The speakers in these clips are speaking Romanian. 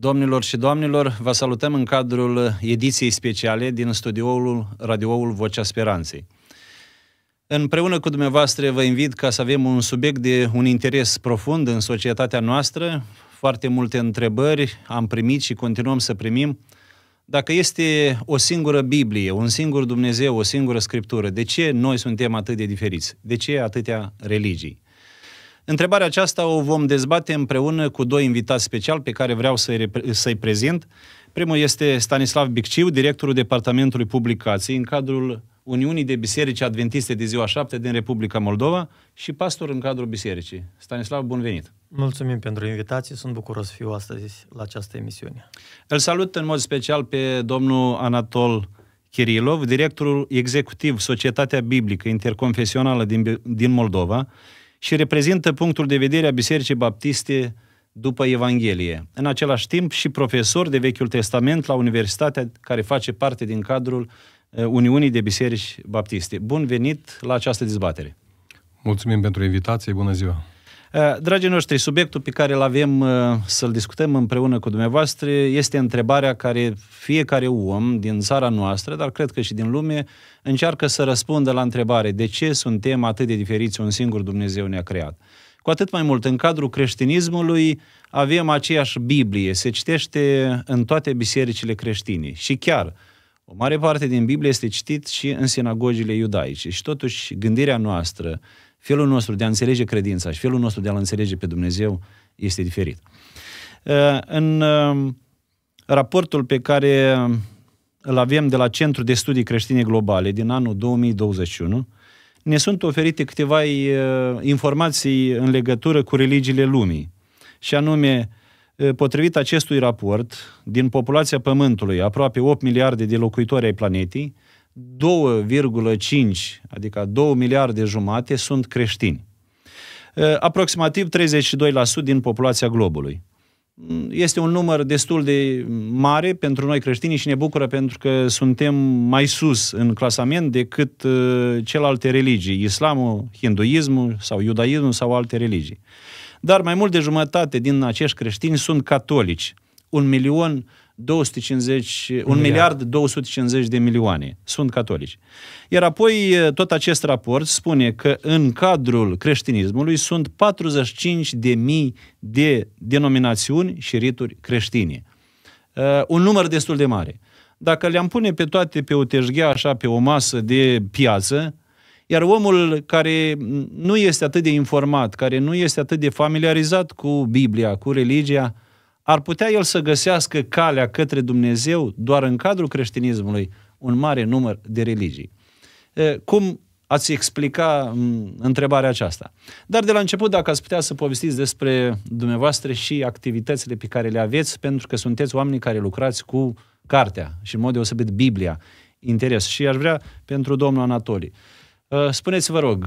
Domnilor și domnilor, vă salutăm în cadrul ediției speciale din studioul radioul Vocea Speranței. Împreună cu dumneavoastră vă invit ca să avem un subiect de un interes profund în societatea noastră. Foarte multe întrebări am primit și continuăm să primim. Dacă este o singură Biblie, un singur Dumnezeu, o singură Scriptură, de ce noi suntem atât de diferiți? De ce atâtea religii? Întrebarea aceasta o vom dezbate împreună cu doi invitați special pe care vreau să-i, să prezint. Primul este Stanislav Bicciu, directorul Departamentului Publicații în cadrul Uniunii de Biserici Adventiste de ziua 7 din Republica Moldova și pastor în cadrul bisericii. Stanislav, bun venit! Mulțumim pentru invitație, sunt bucuros să fiu astăzi la această emisiune. Îl salut în mod special pe domnul Anatol Kirilov, directorul executiv Societatea Biblică Interconfesională din, din Moldova, și reprezintă punctul de vedere a Bisericii Baptiste după Evanghelie. În același timp și profesor de Vechiul Testament la universitatea care face parte din cadrul uh, Uniunii de Biserici Baptiste. Bun venit la această dezbatere! Mulțumim pentru invitație, bună ziua! Eh, dragii noștri, subiectul pe care îl avem eh, să-l discutăm împreună cu dumneavoastră este întrebarea care fiecare om din țara noastră, dar cred că și din lume, încearcă să răspundă la întrebare de ce suntem atât de diferiți, un singur Dumnezeu ne-a creat. Cu atât mai mult, în cadrul creștinismului avem aceeași Biblie, se citește în toate bisericile creștine și chiar o mare parte din Biblie este citit și în sinagogile iudaice și totuși gândirea noastră felul nostru de a înțelege credința și felul nostru de a-L înțelege pe Dumnezeu este diferit. Uh, în uh, raportul pe care uh, îl avem de la Centrul de Studii Creștine Globale din anul 2021, ne sunt oferite câteva informații în legătură cu religiile lumii. Și anume, potrivit acestui raport, din populația Pământului, aproape 8 miliarde de locuitori ai planetei, 2,5, adică 2 miliarde jumate, sunt creștini. Aproximativ 32% din populația globului. Este un număr destul de mare pentru noi creștini și ne bucură pentru că suntem mai sus în clasament decât celelalte religii, islamul, hinduismul sau iudaismul sau alte religii. Dar mai mult de jumătate din acești creștini sunt catolici. Un milion 250, miliard. miliard 250 de milioane sunt catolici. Iar apoi eh, tot acest raport spune că în cadrul creștinismului sunt 45 de mii de denominațiuni și rituri creștine. Uh, un număr destul de mare. Dacă le-am pune pe toate pe o teșghea, așa, pe o masă de piață, iar omul care nu este atât de informat, care nu este atât de familiarizat cu Biblia, cu religia, uh, ar putea el să găsească calea către Dumnezeu doar în cadrul creștinismului un mare număr de religii. Cum ați explica întrebarea aceasta? Dar de la început, dacă ați putea să povestiți despre dumneavoastră și activitățile pe care le aveți, pentru că sunteți oameni care lucrați cu cartea și în mod deosebit Biblia, interes. Și aș vrea pentru domnul Anatoli. Spuneți, vă rog,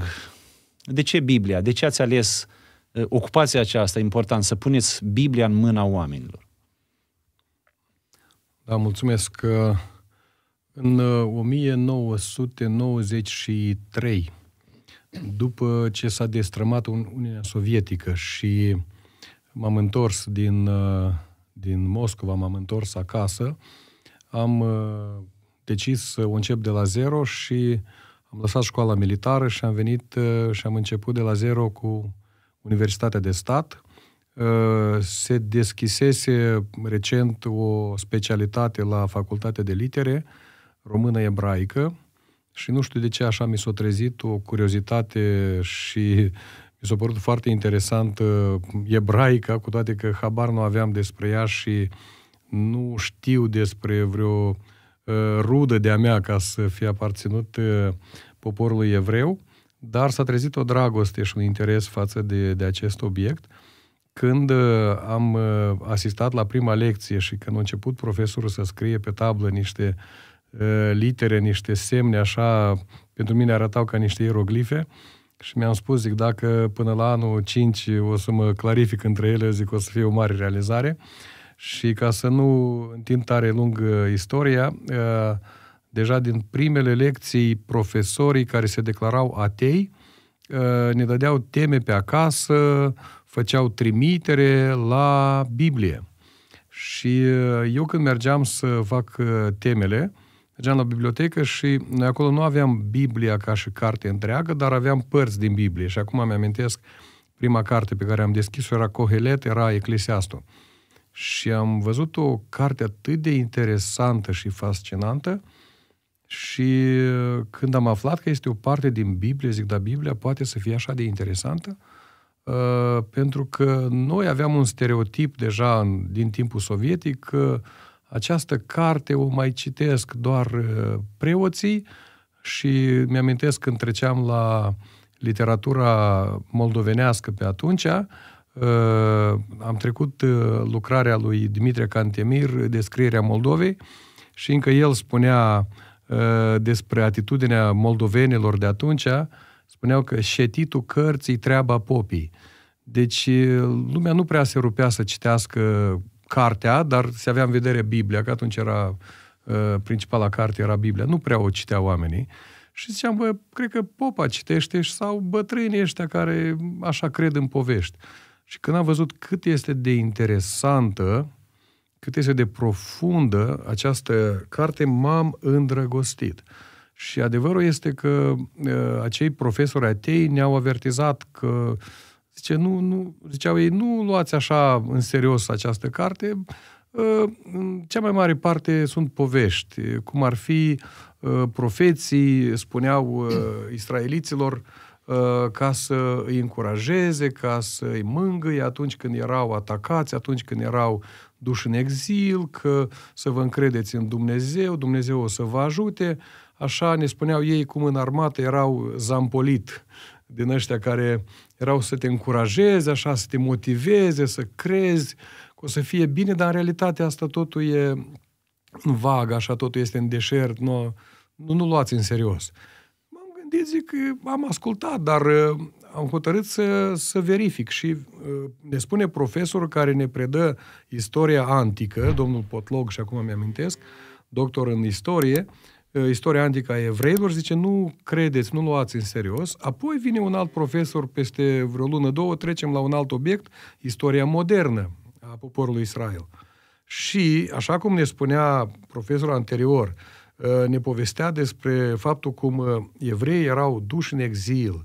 de ce Biblia? De ce ați ales Eh, ocupația aceasta, important, să puneți Biblia în mâna oamenilor. Da, mulțumesc. În 1993, uh, după ce s-a destrămat Uniunea Sovietică și m-am întors din, uh, din Moscova, m-am întors acasă, am uh, decis să o încep de la zero și am lăsat școala militară și am venit și am început de la zero cu Universitatea de Stat, uh, se deschisese recent o specialitate la Facultatea de Litere română-ebraică și nu știu de ce așa mi s-a trezit o curiozitate și mi s-a părut foarte interesant uh, ebraica, cu toate că habar nu aveam despre ea și nu știu despre vreo uh, rudă de-a mea ca să fie aparținut poporului evreu dar s-a trezit o dragoste și un interes față de, de acest obiect. Când uh, am uh, asistat la prima lecție și când a început profesorul să scrie pe tablă niște uh, litere, niște semne, așa, pentru mine arătau ca niște ieroglife, și mi-am spus, zic, dacă până la anul 5 o să mă clarific între ele, zic, o să fie o mare realizare. Și ca să nu întind tare lung uh, istoria, uh, Deja din primele lecții, profesorii care se declarau atei uh, ne dădeau teme pe acasă, făceau trimitere la Biblie. Și uh, eu când mergeam să fac uh, temele, mergeam la bibliotecă și noi acolo nu aveam Biblia ca și carte întreagă, dar aveam părți din Biblie. Și acum îmi amintesc prima carte pe care am deschis-o era Cohelet, era Eclesiastul. Și am văzut o carte atât de interesantă și fascinantă, și uh, când am aflat că este o parte din Biblie, zic, da, Biblia poate să fie așa de interesantă, uh, pentru că noi aveam un stereotip deja în, din timpul sovietic că această carte o mai citesc doar uh, preoții și mi-amintesc când treceam la literatura moldovenească pe atunci, uh, am trecut uh, lucrarea lui Dimitrie Cantemir, Descrierea Moldovei, și încă el spunea Eh, despre atitudinea moldovenilor de atunci, spuneau că șetitul cărții treaba popii. Deci eh, lumea nu prea se rupea să citească cartea, dar se avea în vedere Biblia, că atunci era eh, principala carte era Biblia. Nu prea o citea oamenii. Și ziceam, bă, cred că popa citește sau bătrânii ăștia care așa cred în povești. Și când am văzut cât este de interesantă cât este de profundă această carte, m-am îndrăgostit. Și adevărul este că uh, acei profesori atei ne-au avertizat că zice, nu, nu, ziceau ei, nu luați așa în serios această carte, uh, cea mai mare parte sunt povești, cum ar fi uh, profeții, spuneau israeliților, ca să îi încurajeze, ca să îi mângâie atunci când erau atacați, atunci când erau duși în exil, că să vă încredeți în Dumnezeu, Dumnezeu o să vă ajute. Așa ne spuneau ei cum în armată erau zampolit din ăștia care erau să te încurajeze, așa, să te motiveze, să crezi că o să fie bine, dar în realitate asta totul e în vag, așa, totul este în deșert, nu, nu, nu luați în serios. M-am gândit, zic, am ascultat, dar am hotărât să, să verific și uh, ne spune profesorul care ne predă istoria antică, domnul Potlog, și acum mi-amintesc, doctor în istorie, uh, istoria antică a evreilor, zice, nu credeți, nu luați în serios. Apoi vine un alt profesor peste vreo lună, două, trecem la un alt obiect, istoria modernă a poporului Israel. Și, așa cum ne spunea profesorul anterior, uh, ne povestea despre faptul cum evreii erau duși în exil,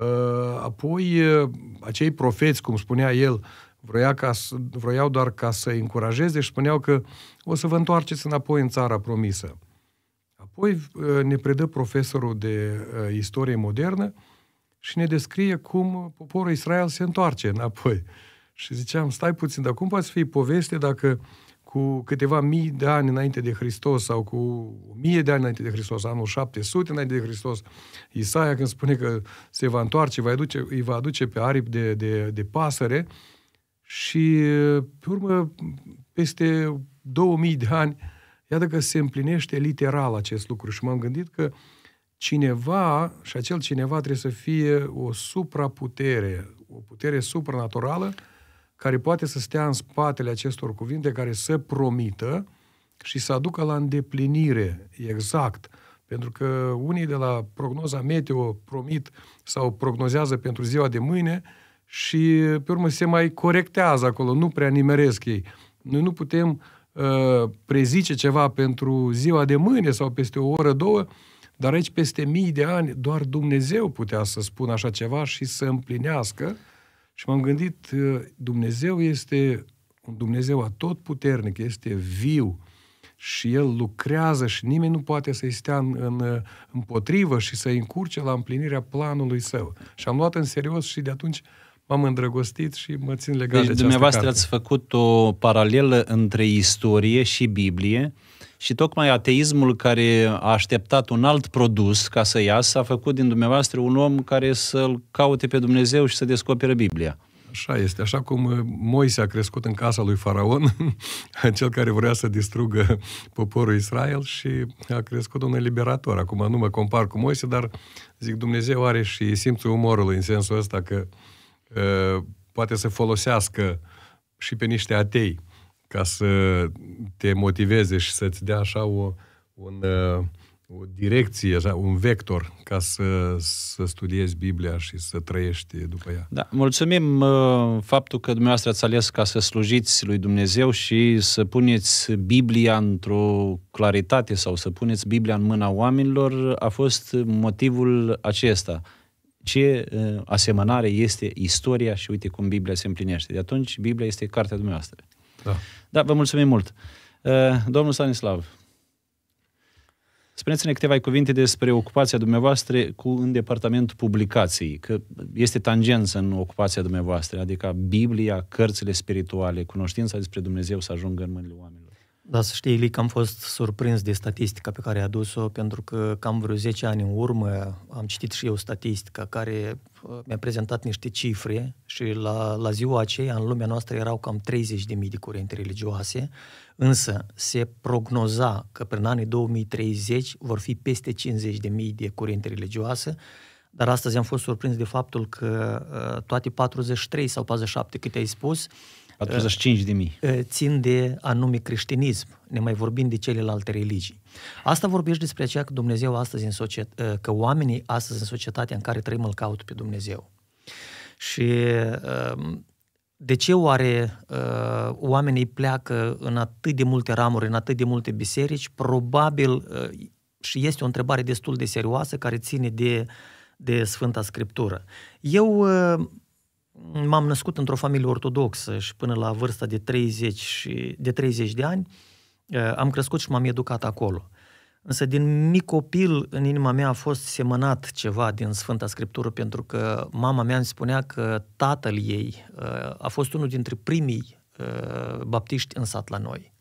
Ă, apoi, ă, acei profeți, cum spunea el, vroia ca, vroiau doar ca să încurajeze și spuneau că o să vă întoarceți înapoi în țara promisă. Apoi ă, ne predă profesorul de istorie modernă și ne descrie cum poporul Israel se întoarce înapoi. Și ziceam, stai puțin, dar cum poate fi poveste dacă uh, cu câteva mii de ani înainte de Hristos sau cu mie de ani înainte de Hristos, anul 700 înainte de Hristos, Isaia când spune că se va întoarce, va aduce, îi va aduce pe aripi de, de, de pasăre și, pe urmă, peste 2000 de ani, iată că se împlinește literal acest lucru și m-am gândit că cineva, și acel cineva trebuie să fie o supraputere, o putere supranaturală, care poate să stea în spatele acestor cuvinte, care să promită și să aducă la îndeplinire exact. Pentru că unii de la prognoza meteo promit sau prognozează pentru ziua de mâine și pe urmă se mai corectează acolo, nu prea nimeresc ei. Noi nu putem uh, prezice ceva pentru ziua de mâine sau peste o oră, două, dar aici peste mii de ani doar Dumnezeu putea să spună așa ceva și să împlinească și m-am gândit, uh, Dumnezeu este un Dumnezeu puternic, este viu și El lucrează și nimeni nu poate să-i stea în, în, uh, împotrivă și să-i încurce la împlinirea planului Său. Și am luat în serios și de atunci m-am îndrăgostit și mă țin legat deci, de această dumneavoastră carte. ați făcut o paralelă între istorie și Biblie, și tocmai ateismul care a așteptat un alt produs ca să iasă, a făcut din dumneavoastră un om care să-l caute pe Dumnezeu și să descopere Biblia. Așa este, așa cum uh, Moise a crescut în casa lui Faraon, cel care vrea să distrugă poporul Israel și a crescut un eliberator. Acum nu mă compar cu Moise, dar zic Dumnezeu are și simțul umorului în sensul ăsta că uh, poate să folosească și pe niște atei ca să te motiveze și să-ți dea așa o, un, uh, o direcție, așa, un vector ca să, să studiezi Biblia și să trăiești după ea. Da, mulțumim uh, faptul că dumneavoastră ați ales ca să slujiți lui Dumnezeu și să puneți Biblia într-o claritate sau să puneți Biblia în mâna oamenilor a fost motivul acesta ce uh, asemănare este istoria și uite cum Biblia se împlinește. De atunci, Biblia este cartea dumneavoastră. Da. Da, vă mulțumim mult. Uh, domnul Stanislav, Spuneți-ne câteva cuvinte despre ocupația dumneavoastră cu în departament publicații, că este tangență în ocupația dumneavoastră, adică Biblia, cărțile spirituale, cunoștința despre Dumnezeu să ajungă în mâinile oamenilor. Da, să știi, Ilic, am fost surprins de statistica pe care a adus-o, pentru că cam vreo 10 ani în urmă am citit și eu statistica care mi-a prezentat niște cifre și la, la ziua aceea în lumea noastră erau cam 30.000 de curente religioase, însă se prognoza că prin anii 2030 vor fi peste 50.000 de curente religioase, dar astăzi am fost surprins de faptul că uh, toate 43 sau 47 câte ai spus, uh, 45 de mii. Eh, țin de anume creștinism, ne mai vorbim de celelalte religii. Asta vorbești despre aceea că Dumnezeu astăzi în societ, eh, că oamenii astăzi în societatea în care trăim îl caută pe Dumnezeu. Și ehm, de ce oare eh, oamenii pleacă în atât de multe ramuri, în atât de multe biserici? Probabil, și este o întrebare destul de serioasă care ține de, de Sfânta Scriptură. Eu uh, m-am născut într-o familie ortodoxă și până la vârsta de 30, și, de, 30 de ani uh, am crescut și m-am educat acolo. Însă din mic copil în inima mea a fost semănat ceva din Sfânta Scriptură pentru că mama mea îmi spunea că tatăl ei uh, a fost unul dintre primii uh, baptiști în sat la noi.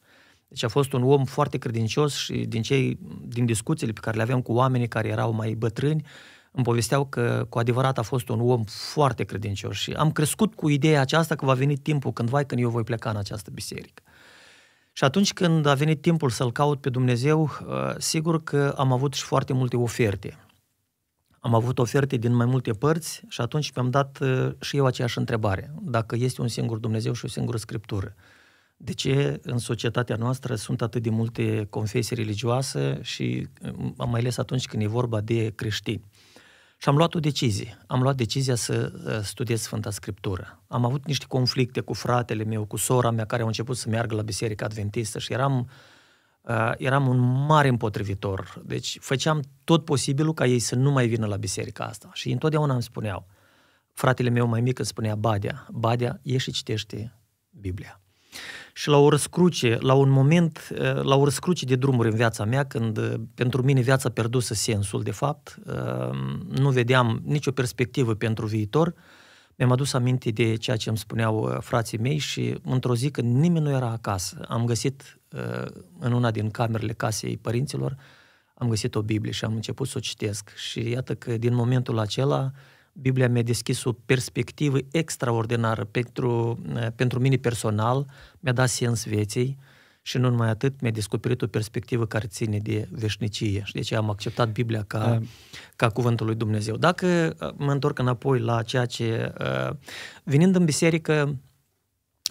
Deci a fost un om foarte credincios și din, cei, din discuțiile pe care le aveam cu oamenii care erau mai bătrâni, uh, îmi povesteau că cu adevărat a fost un om foarte credincios și am crescut cu ideea aceasta că va veni timpul cândva când eu voi pleca în această biserică. Și atunci când a venit timpul să-L caut pe Dumnezeu, uh, sigur că am avut și foarte multe oferte. Am avut oferte din mai multe părți și atunci mi-am dat uh, și eu aceeași întrebare. Dacă este un singur Dumnezeu și o singură Scriptură, de ce în societatea noastră sunt atât de multe confesii religioase și uh, mai ales atunci când e vorba de creștini? Și am luat o decizie. Am luat decizia să uh, studiez Sfânta Scriptură. Am avut niște conflicte cu fratele meu, cu sora mea, care au început să meargă la Biserica Adventistă și eram, uh, eram un mare împotrivitor. Deci făceam tot posibilul ca ei să nu mai vină la biserica asta. Și întotdeauna îmi spuneau, fratele meu mai mic îmi spunea Badea, Badea, ieși și citește Biblia. Și la o răscruce, la un moment, eh, la o răscruce de drumuri în viața mea, când eh, pentru mine viața pierdusă sensul, de fapt, ehm, nu vedeam nicio perspectivă pentru viitor, mi-am adus aminte de ceea ce îmi spuneau eh, frații mei și într-o zi când nimeni nu era acasă, am găsit în una din camerele casei părinților, am găsit o Biblie și am început să o citesc. Și iată că din momentul acela, uh, Biblia mi-a deschis o perspectivă extraordinară pentru, eh, pentru mine personal, mi-a dat sens vieții și nu numai atât, mi-a descoperit o perspectivă care ține de veșnicie și de ce am acceptat Biblia ca, ca cuvântul lui Dumnezeu. Dacă eh, mă întorc înapoi la ceea ce, eh, venind în biserică,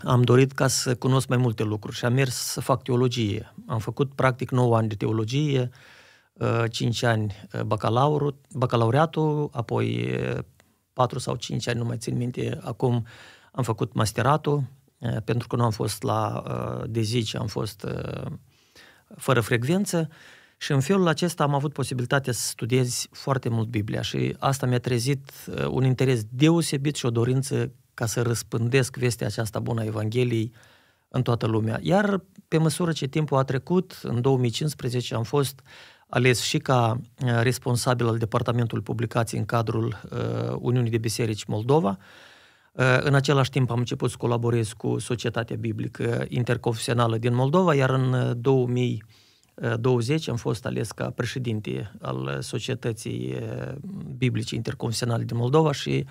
am dorit ca să cunosc mai multe lucruri și am mers să fac teologie. Am făcut practic 9 ani de teologie, 5 ani bacalaureatul, apoi 4 sau 5 ani, nu mai țin minte, acum am făcut masteratul, eh, pentru că nu am fost la eh, de 10, am fost eh, fără frecvență și în felul acesta am avut posibilitatea să studiez foarte mult Biblia și asta mi-a trezit un interes deosebit și o dorință ca să răspândesc vestea aceasta bună a Evangheliei în toată lumea. Iar pe măsură ce timpul a trecut, în 2015 am fost uh, ales și ca uh, responsabil al Departamentului publicații în cadrul uh, Uniunii de Biserici Moldova. Uh, în același timp am început să colaborez cu Societatea Biblică Interconfesională din Moldova, iar în 2020 am fost ales ca președinte al Societății Biblice Interconfesionale din Moldova și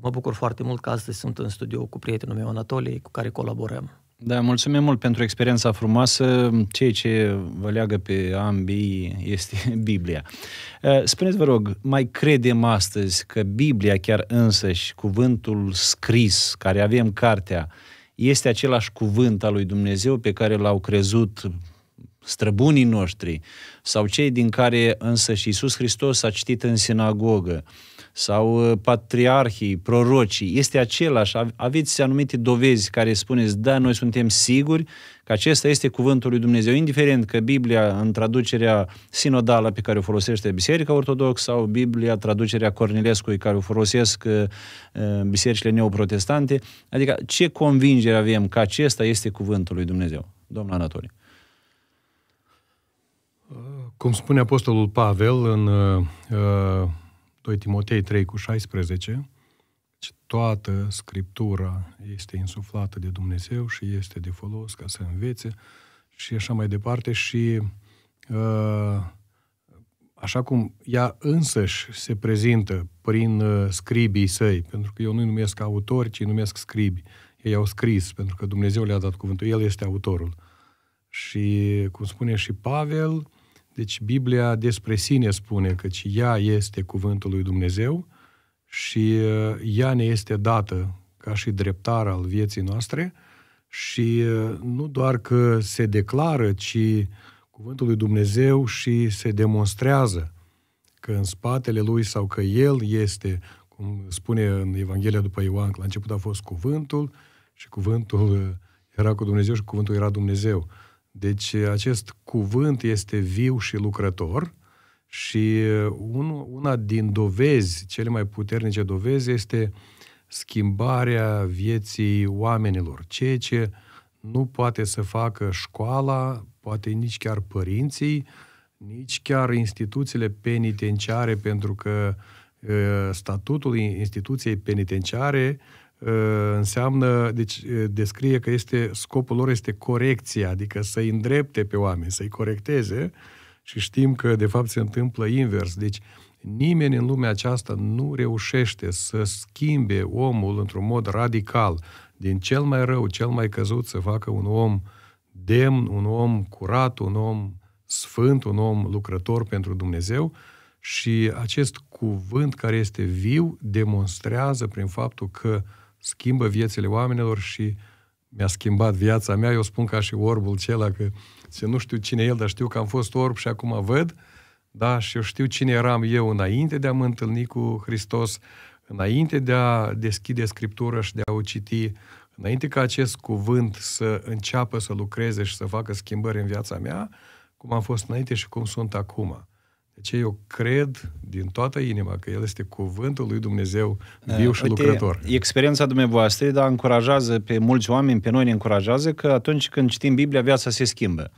mă bucur foarte mult că astăzi sunt în studio cu prietenul meu Anatolie, cu care colaborăm. Da, mulțumim mult pentru experiența frumoasă. Ceea ce vă leagă pe ambii este Biblia. Eh, spuneți, vă rog, mai credem astăzi că Biblia chiar însăși, cuvântul scris, care avem cartea, este același cuvânt al lui Dumnezeu pe care l-au crezut străbunii noștri sau cei din care însă și Iisus Hristos a citit în sinagogă. Uh, sau uh, patriarhii, prorocii, este același. Aveți anumite dovezi care spuneți, da, noi suntem siguri că acesta este cuvântul lui Dumnezeu, indiferent că Biblia, în traducerea sinodală pe care o folosește Biserica Ortodoxă sau Biblia, traducerea Cornilescului, care o folosesc uh, uh, bisericile neoprotestante, adică ce convingere avem că acesta este cuvântul lui Dumnezeu? Domnul Anatolie. Cum spune Apostolul Pavel în uh, 2 Timotei 3 cu 16, deci toată Scriptura este insuflată de Dumnezeu și este de folos ca să învețe și așa mai departe și uh, așa cum ea însăși se prezintă prin uh, scribii săi, pentru că eu nu-i numesc autori, ci îi numesc scribi. Ei au scris, pentru că Dumnezeu le-a dat cuvântul. El este autorul. Și, cum spune și Pavel, deci Biblia despre sine spune că ea este cuvântul lui Dumnezeu și uh, ea ne este dată ca și dreptar al vieții noastre și uh, nu doar că se declară, ci cuvântul lui Dumnezeu și se demonstrează că în spatele lui sau că el este, cum spune în Evanghelia după Ioan, că la început a fost cuvântul și cuvântul uh, era cu Dumnezeu și cuvântul era Dumnezeu. Deci acest cuvânt este viu și lucrător și un, una din dovezi, cele mai puternice dovezi, este schimbarea vieții oamenilor, ceea ce nu poate să facă școala, poate nici chiar părinții, nici chiar instituțiile penitenciare, pentru că ă, statutul instituției penitenciare uh, Uh, înseamnă, deci uh, descrie că este, scopul lor este corecția, adică să îndrepte pe oameni, să-i corecteze și știm că de fapt se întâmplă invers. Deci nimeni în lumea aceasta nu reușește să schimbe omul într-un mod radical, din cel mai rău, cel mai căzut, să facă un om demn, un om curat, un om sfânt, un om lucrător pentru Dumnezeu și acest cuvânt care este viu demonstrează prin faptul că uh, schimbă viețile oamenilor și mi-a schimbat viața mea. Eu spun ca și orbul cela că se nu știu cine e el, dar știu că am fost orb și acum văd. Da, și eu știu cine eram eu înainte de a mă întâlni cu Hristos, înainte de a deschide Scriptură și de a o citi, înainte ca acest cuvânt să înceapă să lucreze și să facă schimbări în viața mea, cum am fost înainte și cum sunt acum. Deci eu cred din toată inima că El este cuvântul lui Dumnezeu eh, viu și Uite, lucrător. Experiența dumneavoastră, dar încurajează pe mulți oameni, pe noi ne încurajează că atunci când citim Biblia, viața se schimbă.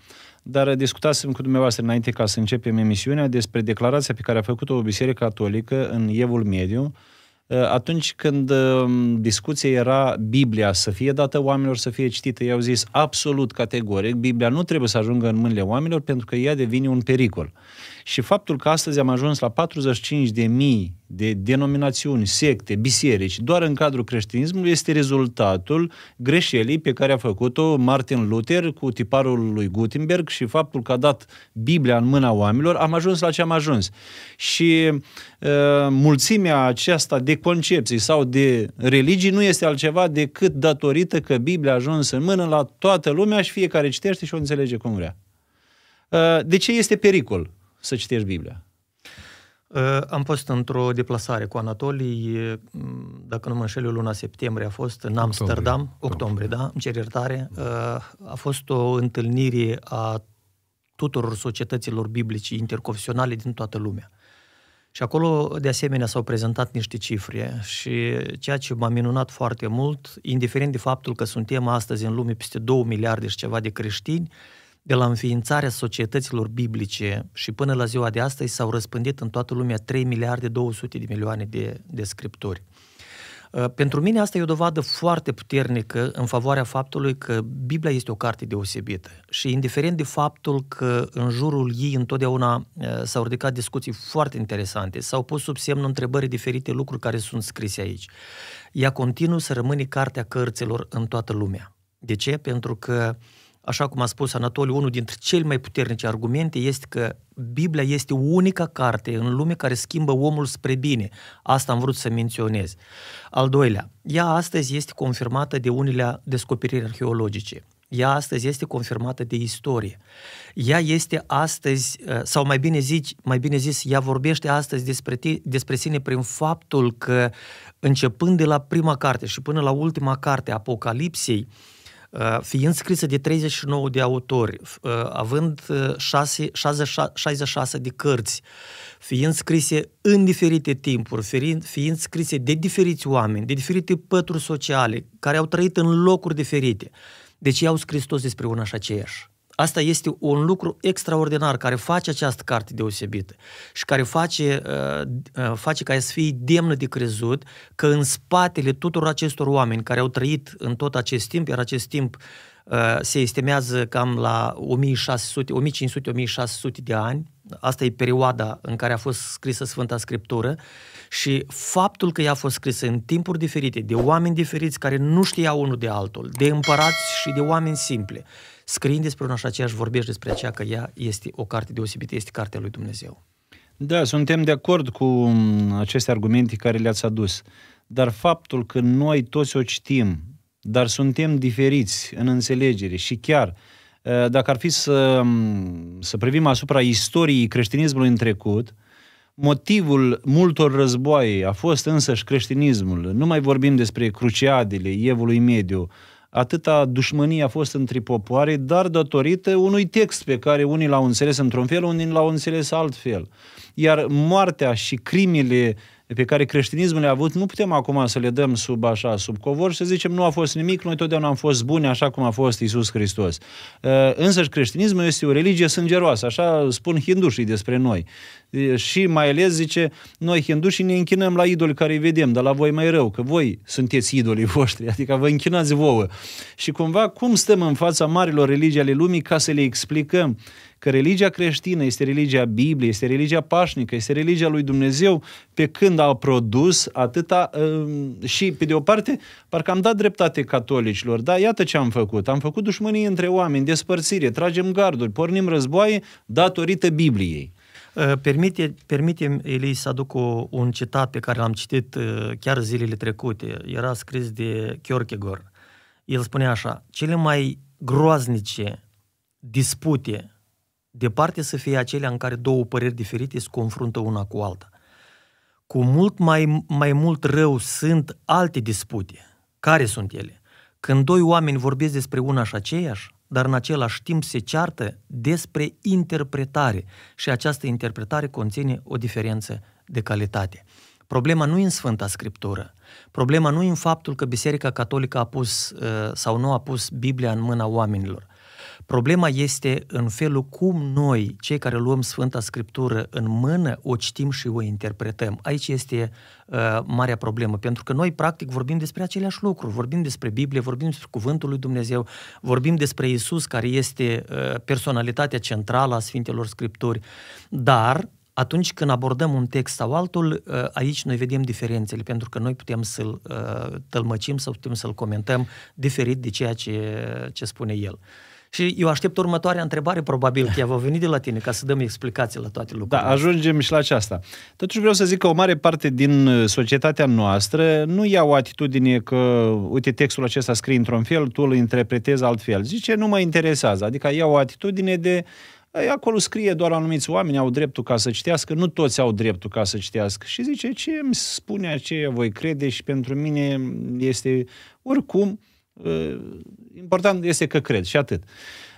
Dar discutasem cu dumneavoastră înainte ca să începem emisiunea despre declarația pe care a făcut-o o biserică catolică în Evul Mediu, uh, Eh, atunci când eh, discuția era Biblia să fie dată oamenilor să fie citită, i-au zis absolut categoric, Biblia nu trebuie să ajungă în mâinile oamenilor pentru că ea devine un pericol. Și faptul că astăzi am ajuns la 45 de mii de denominațiuni, secte, biserici, doar în cadrul creștinismului, este rezultatul greșelii pe care a făcut-o Martin Luther cu tiparul lui Gutenberg și faptul că a dat Biblia în mâna oamenilor, am ajuns la ce am ajuns. Și uh, mulțimea aceasta de concepții sau de religii nu este altceva decât datorită că Biblia a ajuns în mână la toată lumea și fiecare citește și o înțelege cum vrea. Uh, de ce este pericol să citești Biblia? Ă, am fost într-o deplasare cu Anatolii, dacă nu mă înșel, luna septembrie a fost în Amsterdam, octombrie, octombrie da, în cer iertare. Da. Ă, a fost o întâlnire a tuturor societăților biblice interconfesionale din toată lumea. Și acolo, de asemenea, s-au prezentat niște cifre și ceea ce m-a minunat foarte mult, indiferent de faptul că suntem astăzi în lume peste 2 miliarde și ceva de creștini, de la înființarea societăților biblice și până la ziua de astăzi s-au răspândit în toată lumea 3 miliarde 200 de milioane de, de scripturi. Uh, pentru mine asta e o dovadă foarte puternică în favoarea faptului că Biblia este o carte deosebită și indiferent de faptul că în jurul ei întotdeauna uh, s-au ridicat discuții foarte interesante, s-au pus sub semnul întrebării diferite lucruri care sunt scrise aici. Ea continuă să rămâne cartea cărților în toată lumea. De ce? Pentru că uh, așa cum a spus Anatoliu, unul dintre cele mai puternice argumente este că Biblia este unica carte în lume care schimbă omul spre bine. Asta am vrut să menționez. Al doilea, ea astăzi este confirmată de unele descoperiri arheologice. Ea astăzi este confirmată de istorie. Ea este astăzi, uh, sau mai bine, zici, mai bine zis, ea vorbește astăzi despre, te, despre sine prin faptul că începând de la prima carte și până la ultima carte, Apocalipsei, uh, Uh, fiind scrisă de 39 de autori, uh, având 6, uh, 66 de cărți, fiind scrise în diferite timpuri, fiind scrise de diferiți oameni, de diferite pături sociale, care au trăit în locuri diferite. Deci ei au scris toți despre una și aceeași. Asta este un lucru extraordinar care face această carte deosebită și care face, uh, uh, face ca să fie demnă de crezut că în spatele tuturor acestor oameni care au trăit în tot acest timp, iar acest timp uh, se estimează cam la 1500-1600 de ani, asta e perioada în care a fost scrisă Sfânta Scriptură și faptul că ea a fost scrisă în timpuri diferite, de oameni diferiți care nu știau unul de altul, de împărați și de oameni simple, scriind despre una așa ceea și vorbești despre aceea că ea este o carte deosebită, este cartea lui Dumnezeu. Da, suntem de acord cu mm, aceste argumente care le-ați adus. Dar faptul că noi toți o citim, dar suntem diferiți în înțelegere și chiar dacă ar fi să, mm, să privim asupra istoriei creștinismului în trecut, motivul multor războaie a fost însăși creștinismul. Nu mai vorbim despre cruciadele, evului mediu, atâta dușmănie a fost între popoare, dar datorită unui text pe care unii l-au înțeles într-un fel, unii l-au înțeles altfel. Iar moartea și crimile uh, pe care creștinismul le-a avut, nu putem acum să le dăm sub așa, sub covor și să zicem nu a fost nimic, noi totdeauna am fost buni așa cum a fost Isus Hristos. Uh, și creștinismul este o religie sângeroasă, așa spun hindușii despre noi. Uh, și mai ales zice, noi hindușii ne închinăm la idoli care îi vedem, dar la voi mai rău, că voi sunteți idolii voștri, adică vă închinați vouă. Și cumva cum stăm în fața marilor religii ale lumii ca să le explicăm că religia creștină este religia Bibliei, este religia pașnică, este religia lui Dumnezeu, pe când a produs atâta um, și, pe de o parte, parcă am dat dreptate catolicilor, da, iată ce am făcut, am făcut dușmănie între oameni, despărțire, tragem garduri, pornim războaie datorită Bibliei. Uh, permite, permite Elii, să aduc o, un citat pe care l-am citit uh, chiar zilele trecute. Era scris de Kierkegaard. El spunea așa, cele mai groaznice dispute departe să fie acelea în care două păreri diferite se confruntă una cu alta. Cu mult mai, mai mult rău sunt alte dispute. Care sunt ele? Când doi oameni vorbesc despre una și aceeași, dar în același timp se ceartă despre interpretare și această interpretare conține o diferență de calitate. Problema nu e în Sfânta Scriptură. Problema nu e în faptul că Biserica Catolică a pus uh, sau nu a pus Biblia în mâna oamenilor. Problema este în felul cum noi, cei care luăm Sfânta Scriptură în mână, o citim și o interpretăm. Aici este uh, marea problemă, pentru că noi, practic, vorbim despre aceleași lucruri. Vorbim despre Biblie, vorbim despre Cuvântul lui Dumnezeu, vorbim despre Isus, care este uh, personalitatea centrală a Sfintelor Scripturi, dar atunci când abordăm un text sau altul, uh, aici noi vedem diferențele, pentru că noi putem să-l uh, tălmăcim sau putem să-l comentăm diferit de ceea ce, ce spune el. Și eu aștept următoarea întrebare, probabil că ea va veni de la tine, ca să dăm explicații la toate da, lucrurile. Da, ajungem și la aceasta. Totuși vreau să zic că o mare parte din uh, societatea noastră nu ia o atitudine că, uite, textul acesta scrie într-un fel, tu îl interpretezi altfel. Zice, nu mă interesează. Adică ia o atitudine de Acolo scrie doar anumiți oameni au dreptul ca să citească, nu toți au dreptul ca să citească. Și zice, ce îmi spune ce voi crede și pentru mine este oricum Uh, important este că cred și atât.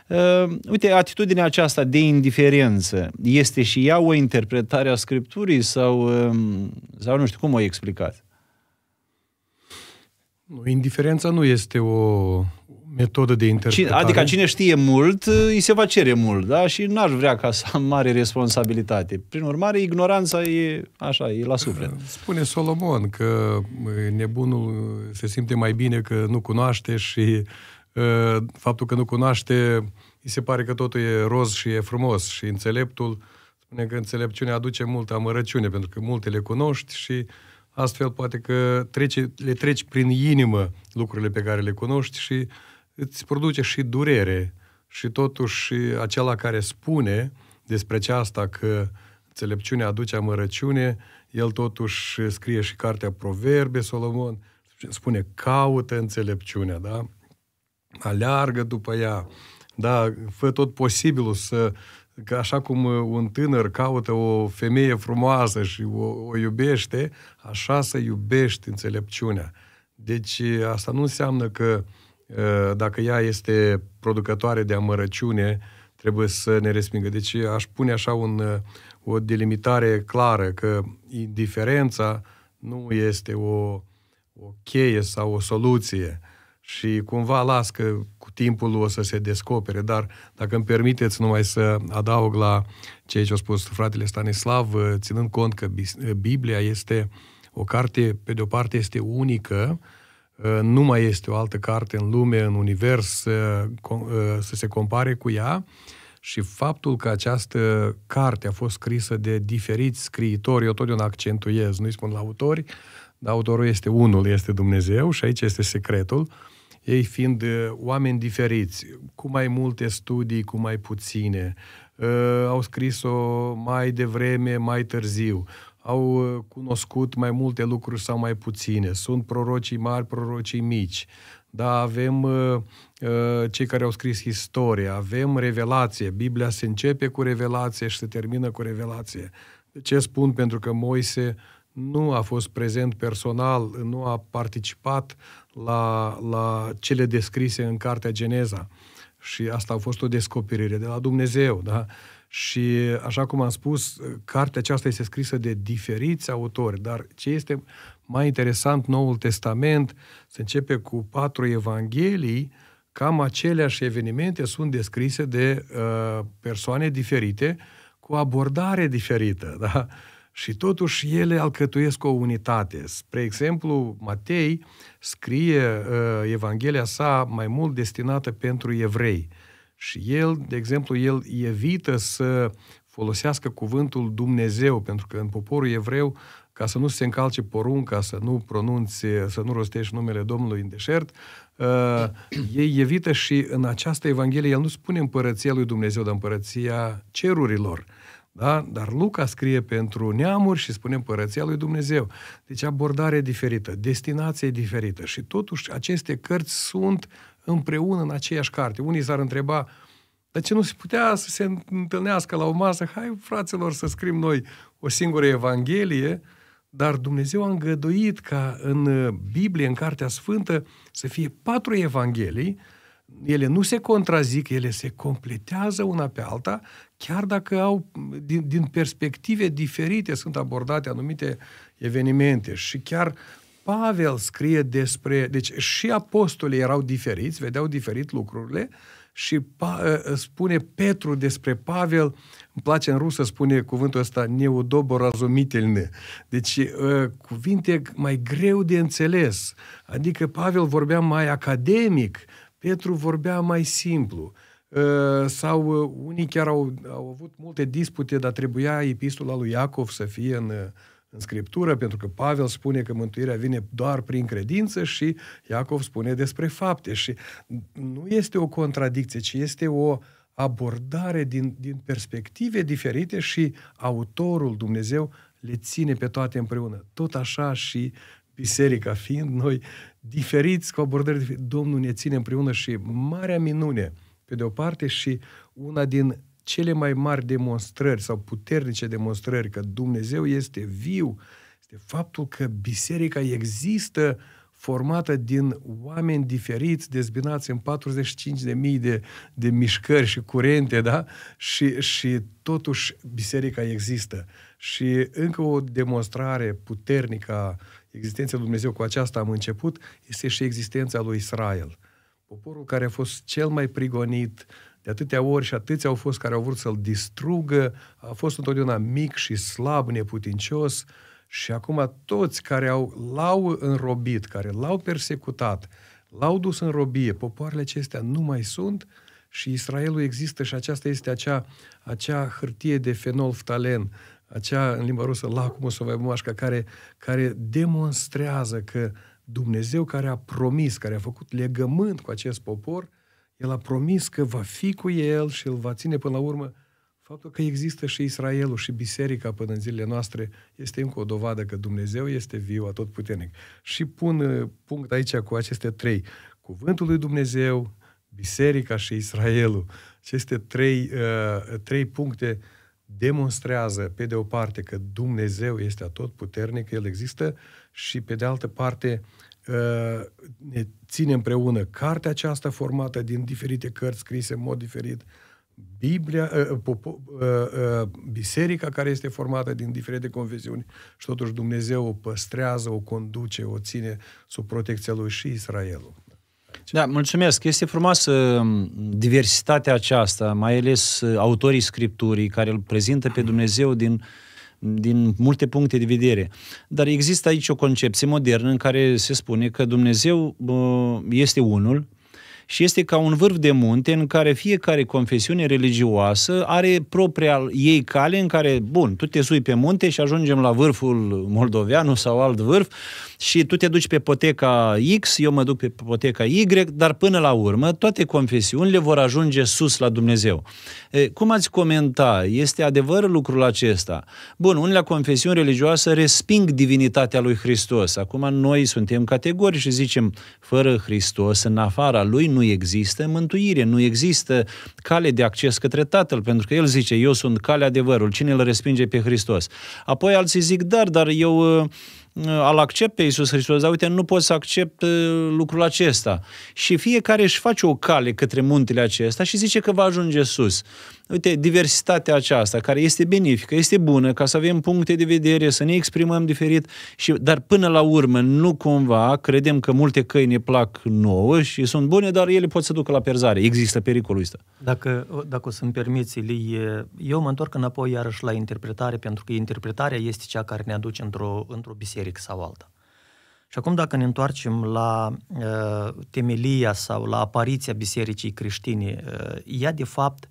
Uh, uite, atitudinea aceasta de indiferență este și ea o interpretare a Scripturii sau, um, sau nu știu cum o explicați? Nu, indiferența nu este o metodă de interpretare. Adică cine știe mult, îi se va cere mult, da? Și n-aș vrea ca să am mare responsabilitate. Prin urmare, ignoranța e așa, e la suflet. Spune Solomon că nebunul se simte mai bine că nu cunoaște și ă, faptul că nu cunoaște îi se pare că totul e roz și e frumos și înțeleptul spune că înțelepciunea aduce multă amărăciune pentru că multe le cunoști și uh, Astfel, poate că trece, le treci prin inimă lucrurile pe care le cunoști și îți produce și durere. Și totuși, acela care spune despre aceasta că înțelepciunea aduce amărăciune, el totuși scrie și cartea Proverbe, Solomon, spune, caută înțelepciunea, da? Aleargă după ea, da? Fă tot posibilul să, că așa cum uh, un tânăr caută o femeie frumoasă și o, o iubește, așa să iubești înțelepciunea. Deci uh, asta nu înseamnă că uh, dacă ea este producătoare de amărăciune, trebuie să ne respingă. Deci aș pune așa un, o delimitare clară că indiferența nu este o, o cheie sau o soluție. Uh, și cumva las că cu timpul o să se descopere, dar dacă îmi permiteți numai să adaug la ceea ce a spus fratele Stanislav, uh, ținând cont că uh, Biblia este o carte, pe de o parte este unică, uh, nu mai este o altă carte în lume, în univers, să se compare cu ea, și faptul că această carte a fost scrisă de diferiți scriitori, eu totdeauna accentuez, nu-i spun la autori, dar autorul este unul, este Dumnezeu și aici este secretul, uh, ei fiind uh, oameni diferiți, cu mai multe studii, cu mai puține, uh, au scris-o mai devreme, mai târziu, au uh, cunoscut mai multe lucruri sau mai puține, sunt prorocii mari, prorocii mici, dar avem cei care au scris istorie, avem revelație, Biblia se începe cu revelație și se termină cu revelație. De ce spun? Pentru că Moise uh, nu a fost prezent personal, nu a participat la, la cele descrise în Cartea Geneza. Și asta a fost o descoperire de la Dumnezeu, da? Și, așa cum am spus, cartea aceasta este scrisă de diferiți autori, dar ce este mai interesant, Noul Testament se începe cu patru evanghelii, cam aceleași evenimente sunt descrise de uh, persoane diferite, cu abordare diferită, da? Uh, și totuși ele alcătuiesc o unitate. Spre exemplu, Matei scrie uh, Evanghelia sa mai mult destinată pentru evrei. Și el, de exemplu, el evită să folosească cuvântul Dumnezeu, pentru că în poporul evreu, ca să nu se încalce porunca, să nu pronunți, să nu rostești numele Domnului în deșert, uh, ei evită și în această Evanghelie el nu spune împărăția lui Dumnezeu, dar împărăția cerurilor. Uh, da? Dar Luca scrie pentru neamuri și spune împărăția lui Dumnezeu. Deci abordare diferită, destinație diferită și totuși aceste cărți sunt împreună în aceeași carte. Unii s-ar întreba, dar ce nu se putea să se întâlnească la o masă? Hai, fraților, să scrim noi o singură Evanghelie, dar Dumnezeu a îngăduit ca în uh, Biblie, în Cartea Sfântă, să fie patru Evanghelii, ele nu se contrazic, ele se completează una pe alta chiar dacă au, din, din perspective diferite, sunt abordate anumite evenimente și chiar Pavel scrie despre... Deci și apostolii erau diferiți, vedeau diferit lucrurile și pa, ă, ă, spune Petru despre Pavel, îmi place în rusă, spune cuvântul ăsta neudoborazumitelne. Deci ă, cuvinte mai greu de înțeles. Adică Pavel vorbea mai academic, Petru vorbea mai simplu. Ă, sau ă, unii chiar au, au avut multe dispute, dar trebuia epistola lui Iacov să fie în, ă, în Scriptură, pentru că Pavel spune că mântuirea vine doar prin credință și Iacov spune despre fapte. Și nu este o contradicție, ci este o abordare din, din perspective diferite și autorul Dumnezeu le ține pe toate împreună. Tot așa și biserica, fiind noi diferiți cu abordări diferite, Domnul ne ține împreună și marea minune – pe de o parte, și una din cele mai mari demonstrări sau puternice demonstrări că Dumnezeu este viu, este faptul că biserica există formată din oameni diferiți, dezbinați în 45.000 de, de mișcări și curente, da? Și, și totuși biserica există. Și încă o demonstrare puternică a existenței lui Dumnezeu, cu aceasta am început, este și existența lui Israel. Poporul care a fost cel mai prigonit de atâtea ori și atâți au fost care au vrut să-l distrugă, a fost întotdeauna mic și slab, neputincios și acum toți care au, l-au înrobit, care l-au persecutat, l-au dus în robie, popoarele acestea nu mai sunt și Israelul există și aceasta este acea, acea hârtie de fenolftalen, acea, în limba rusă, lacumul sovaimoașca, care, care demonstrează că Dumnezeu care a promis, care a făcut legământ cu acest popor, el a promis că va fi cu el și îl va ține până la urmă. Faptul că există și Israelul și biserica până în zilele noastre este încă o dovadă că Dumnezeu este viu, atotputernic. Și pun uh, punct aici cu aceste trei. Cuvântul lui Dumnezeu, biserica și Israelul. Aceste trei, uh, trei puncte demonstrează, pe de o parte, că Dumnezeu este atotputernic, El există și, pe de altă parte, uh, ne ține împreună cartea aceasta formată din diferite cărți scrise în mod diferit, Biblia, uh, uh, biserica care este formată din diferite confesiuni și totuși Dumnezeu o păstrează, o conduce, o ține sub protecția lui și Israelul. Da, mulțumesc. Este frumoasă diversitatea aceasta, mai ales autorii Scripturii care îl prezintă pe Dumnezeu din uh, din multe puncte de vedere. Dar există aici o concepție modernă în care se spune că Dumnezeu este unul, și este ca un vârf de munte în care fiecare confesiune religioasă are propria ei cale în care, bun, tu te sui pe munte și ajungem la vârful moldoveanu sau alt vârf și tu te duci pe poteca X, eu mă duc pe poteca Y, dar până la urmă toate confesiunile vor ajunge sus la Dumnezeu. E, cum ați comenta? Este adevărul lucrul acesta? Bun, unele confesiuni religioase resping divinitatea lui Hristos. Acum noi suntem categori și zicem, fără Hristos, în afara lui nu există mântuire, nu există cale de acces către Tatăl, pentru că el zice, eu sunt calea adevărul, cine îl respinge pe Hristos. Apoi alții zic, dar, dar eu Ă, al accepte Iisus Hristos, dar uite, nu pot să accept ă, lucrul acesta. Și fiecare își face o cale către muntele acesta și zice că va ajunge sus uite, diversitatea aceasta, care este benefică, este bună, ca să avem puncte de vedere, să ne exprimăm diferit, și, dar până la urmă nu cumva credem că multe căi ne plac nouă și sunt bune, dar ele pot să ducă la perzare. Există pericolul ăsta. Dacă, dacă o să-mi permiți, Ilie, eu mă întorc înapoi iarăși la interpretare, pentru că interpretarea este cea care ne aduce într-o, într-o biserică sau alta. Și acum dacă ne întoarcem la uh, temelia sau la apariția bisericii creștine, uh, ea de fapt uh,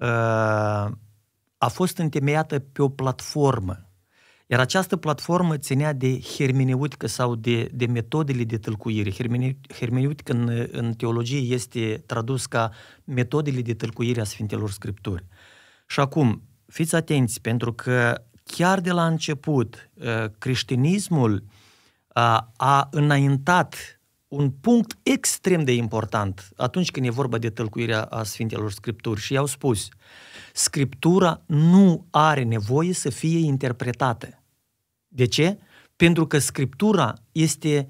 Uh, a fost întemeiată pe o platformă. Iar această platformă ținea de hermeneutică sau de, de metodele de tâlcuire. hermeneutică în, în teologie este tradus ca metodele de tâlcuire a Sfintelor Scripturi. Și acum, fiți atenți, pentru că chiar de la început uh, creștinismul uh, a, a înaintat un punct extrem de important atunci când e vorba de tălcuirea a Sfintelor Scripturi și i-au spus, Scriptura nu are nevoie să fie interpretată. De ce? Pentru că Scriptura este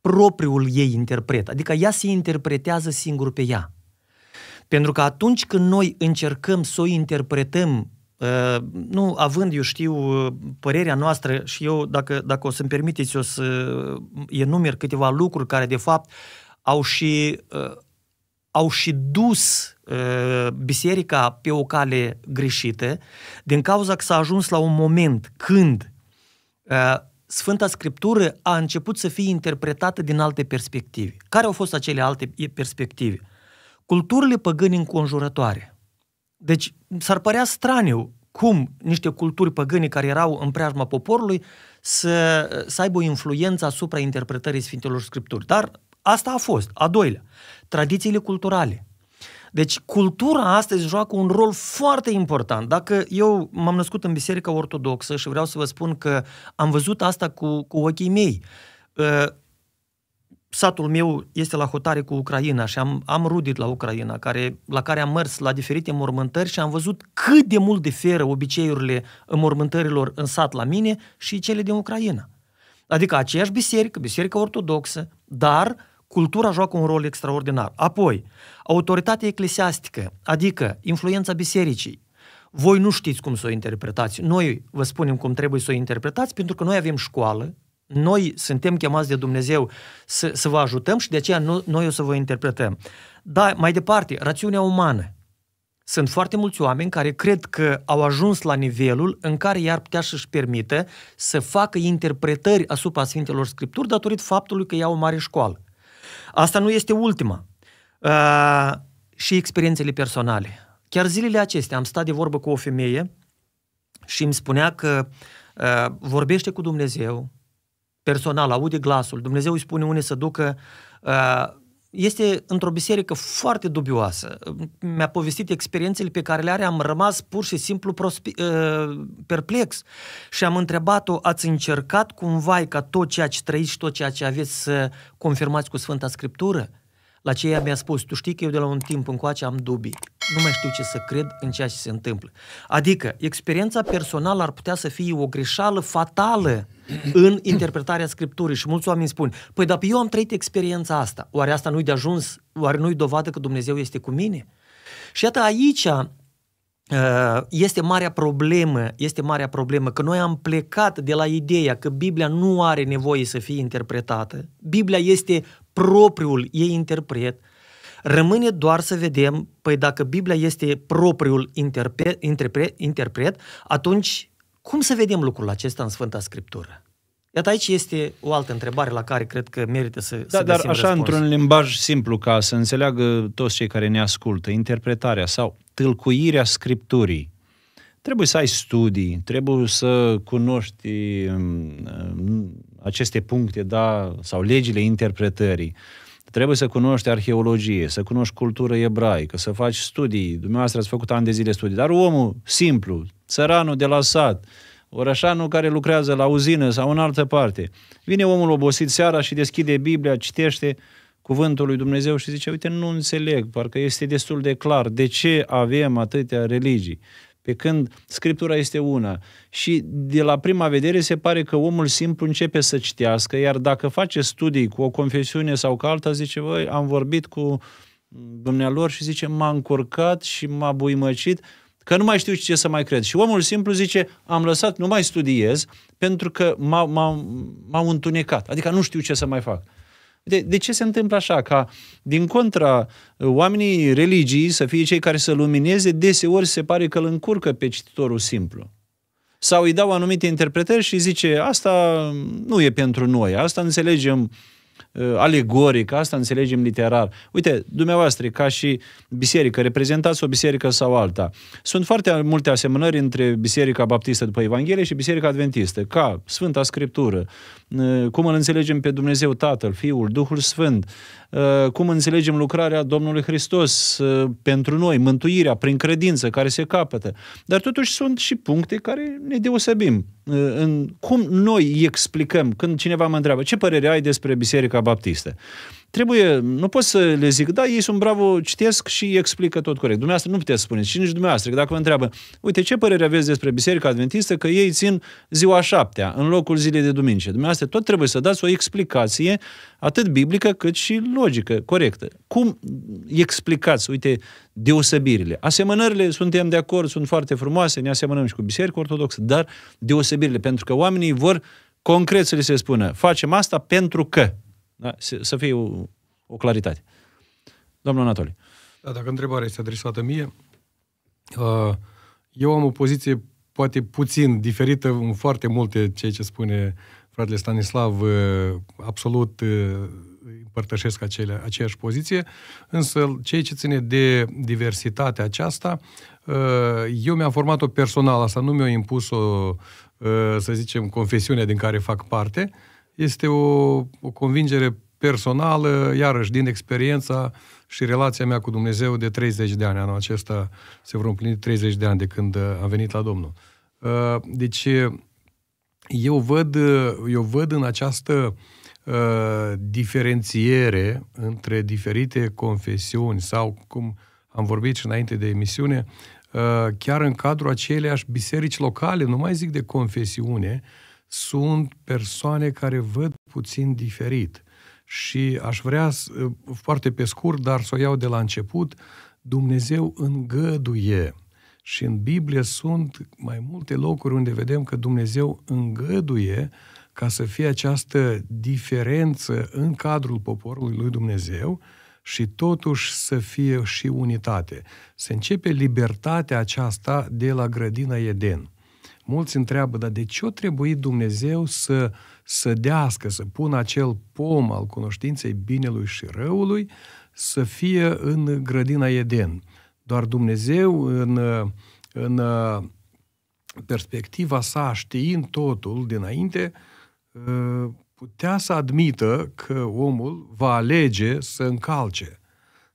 propriul ei interpret, adică ea se interpretează singur pe ea. Pentru că atunci când noi încercăm să o interpretăm Uh, nu, având, eu știu, uh, părerea noastră și eu, dacă, dacă o să-mi permiteți, o să uh, enumer câteva lucruri care, de fapt, au și, au și dus biserica pe o cale greșită, din cauza că s-a ajuns la un moment când Sfânta Scriptură a început să fie interpretată din alte perspective. Care au fost acele alte perspective? Culturile păgâni înconjurătoare deci s-ar părea straniu cum niște culturi păgâne care erau în preajma poporului să, să aibă o influență asupra interpretării Sfintelor Scripturi. Dar asta a fost. A doilea, tradițiile culturale. Deci cultura astăzi joacă un rol foarte important. Dacă eu m-am născut în Biserica Ortodoxă și vreau să vă spun că am văzut asta cu, cu ochii mei, ă, satul meu este la hotare cu Ucraina și am, am rudit la Ucraina, care, la care am mers la diferite mormântări și am văzut cât de mult diferă obiceiurile mormântărilor în sat la mine și cele din Ucraina. Adică aceeași biserică, biserică ortodoxă, dar cultura joacă un rol extraordinar. Apoi, autoritatea eclesiastică, adică influența bisericii, voi nu știți cum să o interpretați. Noi vă spunem cum trebuie să o interpretați pentru că noi avem școală, noi suntem chemați de Dumnezeu să, să vă ajutăm și de aceea nu, noi o să vă interpretăm. Da, mai departe, rațiunea umană. Sunt foarte mulți oameni care cred că au ajuns la nivelul în care i-ar putea să-și permită să facă interpretări asupra Sfintelor Scripturi datorită faptului că iau o mare școală. Asta nu este ultima. Uh, și experiențele personale. Chiar zilele acestea am stat de vorbă cu o femeie și îmi spunea că uh, vorbește cu Dumnezeu, personal, aude glasul, Dumnezeu îi spune unde să ducă, uh, este într-o biserică foarte dubioasă. Mi-a povestit experiențele pe care le are, am rămas pur și simplu uh, perplex și am întrebat-o, ați încercat cumva ca tot ceea ce trăiți și tot ceea ce aveți să confirmați cu Sfânta Scriptură? La ce ea mi-a spus, tu știi că eu de la un timp încoace am dubii. Nu mai știu ce să cred în ceea ce se întâmplă. Adică, experiența personală ar putea să fie o greșeală fatală în interpretarea Scripturii și mulți oameni spun, păi dar eu am trăit experiența asta, oare asta nu-i de ajuns, oare nu-i dovadă că Dumnezeu este cu mine? Și iată aici uh, este marea problemă, este marea problemă că noi am plecat de la ideea că Biblia nu are nevoie să fie interpretată. Biblia este propriul ei interpret. Rămâne doar să vedem, păi dacă Biblia este propriul interpre, interpre, interpret, atunci cum să vedem lucrul acesta în Sfânta Scriptură? Iată, aici este o altă întrebare la care cred că merită să Da, să dar așa răspuns. într-un limbaj simplu, ca să înțeleagă toți cei care ne ascultă, interpretarea sau tâlcuirea Scripturii, trebuie să ai studii, trebuie să cunoști um, aceste puncte, da, sau legile interpretării. Trebuie să cunoști arheologie, să cunoști cultură ebraică, să faci studii. Dumneavoastră ați făcut ani de zile studii, dar omul simplu, țăranul de la sat, orășanul care lucrează la uzină sau în altă parte, vine omul obosit seara și deschide Biblia, citește cuvântul lui Dumnezeu și zice, uite, nu înțeleg, parcă este destul de clar de ce avem atâtea religii. Pe când scriptura este una. Și de la prima vedere se pare că omul simplu începe să citească, iar dacă face studii cu o confesiune sau cu alta, zice, voi am vorbit cu dumnealor și zice, m-a încurcat și m-a buimăcit, că nu mai știu ce să mai cred. Și omul simplu zice, am lăsat, nu mai studiez, pentru că m-au, m m întunecat, adică nu știu ce să mai fac. De, de ce se întâmplă așa? Ca, din contra, oamenii religii să fie cei care să lumineze, deseori se pare că îl încurcă pe cititorul simplu. Sau îi dau anumite interpretări și zice, asta nu e pentru noi, asta înțelegem Uh, alegoric, asta înțelegem literar. Uite, dumneavoastră, ca și biserică, reprezentați o biserică sau alta. Sunt foarte multe asemănări între Biserica Baptistă după Evanghelie și Biserica Adventistă, ca Sfânta Scriptură, uh, cum îl înțelegem pe Dumnezeu Tatăl, Fiul, Duhul Sfânt, uh, cum înțelegem lucrarea Domnului Hristos pentru noi, mântuirea prin credință care se capătă. Dar totuși sunt și puncte care ne deosebim. În cum noi explicăm, când cineva mă întreabă ce părere ai despre Biserica baptiste. Trebuie, nu pot să le zic, da, ei sunt bravo, citesc și explică tot corect. Dumneavoastră nu puteți spune, și nici dumneavoastră, că dacă vă întreabă, uite, ce părere aveți despre Biserica Adventistă, că ei țin ziua șaptea, în locul zilei de duminică. Dumneavoastră tot trebuie să dați o explicație, atât biblică, cât și logică, corectă. Cum explicați, uite, deosebirile? Asemănările, suntem de acord, sunt foarte frumoase, ne asemănăm și cu Biserica Ortodoxă, dar deosebirile, pentru că oamenii vor concret să li se spună, facem asta pentru că da? Să fie o, o claritate. Domnul Anatolie. Da, dacă întrebarea este adresată mie, uh, eu am o poziție poate puțin diferită în foarte multe ceea ce spune fratele Stanislav, uh, absolut uh, împărtășesc acelea, aceeași poziție, însă ceea ce ține de diversitatea aceasta, eu mi-am format-o personal, asta nu mi-a impus-o, să zicem, confesiunea din care fac parte, este o, o convingere personală, iarăși din experiența și relația mea cu Dumnezeu de 30 de ani. Anul acesta se vor împlini 30 de ani de când uh, am venit la Domnul. Uh, deci eu văd, eu văd în această uh, diferențiere între diferite confesiuni sau, cum am vorbit și înainte de emisiune, chiar în cadrul aceleași biserici locale, nu mai zic de confesiune, uh, sunt persoane care văd puțin diferit. Și aș vrea, foarte pe scurt, dar să o iau de la început, Dumnezeu îngăduie. Și în Biblie sunt mai multe locuri unde vedem că Dumnezeu îngăduie ca să fie această diferență în cadrul poporului lui Dumnezeu și totuși să fie și unitate. Se începe libertatea aceasta de la grădina Eden. Mulți întreabă, dar de ce o trebuie Dumnezeu să sădească, să pună acel pom al cunoștinței binelui și răului să fie în grădina Eden? Doar Dumnezeu în, în uh, perspectiva sa, știind totul dinainte, uh, putea să admită că omul va alege să încalce.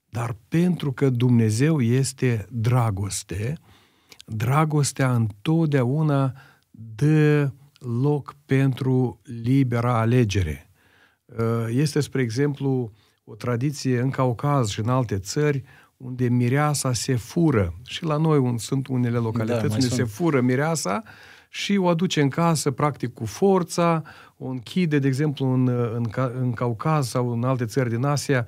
Dar pentru că Dumnezeu este dragoste, dragostea întotdeauna dă loc pentru libera alegere. Uh, este, spre exemplu, o tradiție în Caucaz și în alte țări unde mireasa se fură. Și la noi un, sunt unele localități da, unde sunt. se fură mireasa și o aduce în casă, practic, cu forța, o închide, de exemplu, în, uh, în, în Caucaz sau în alte țări din Asia,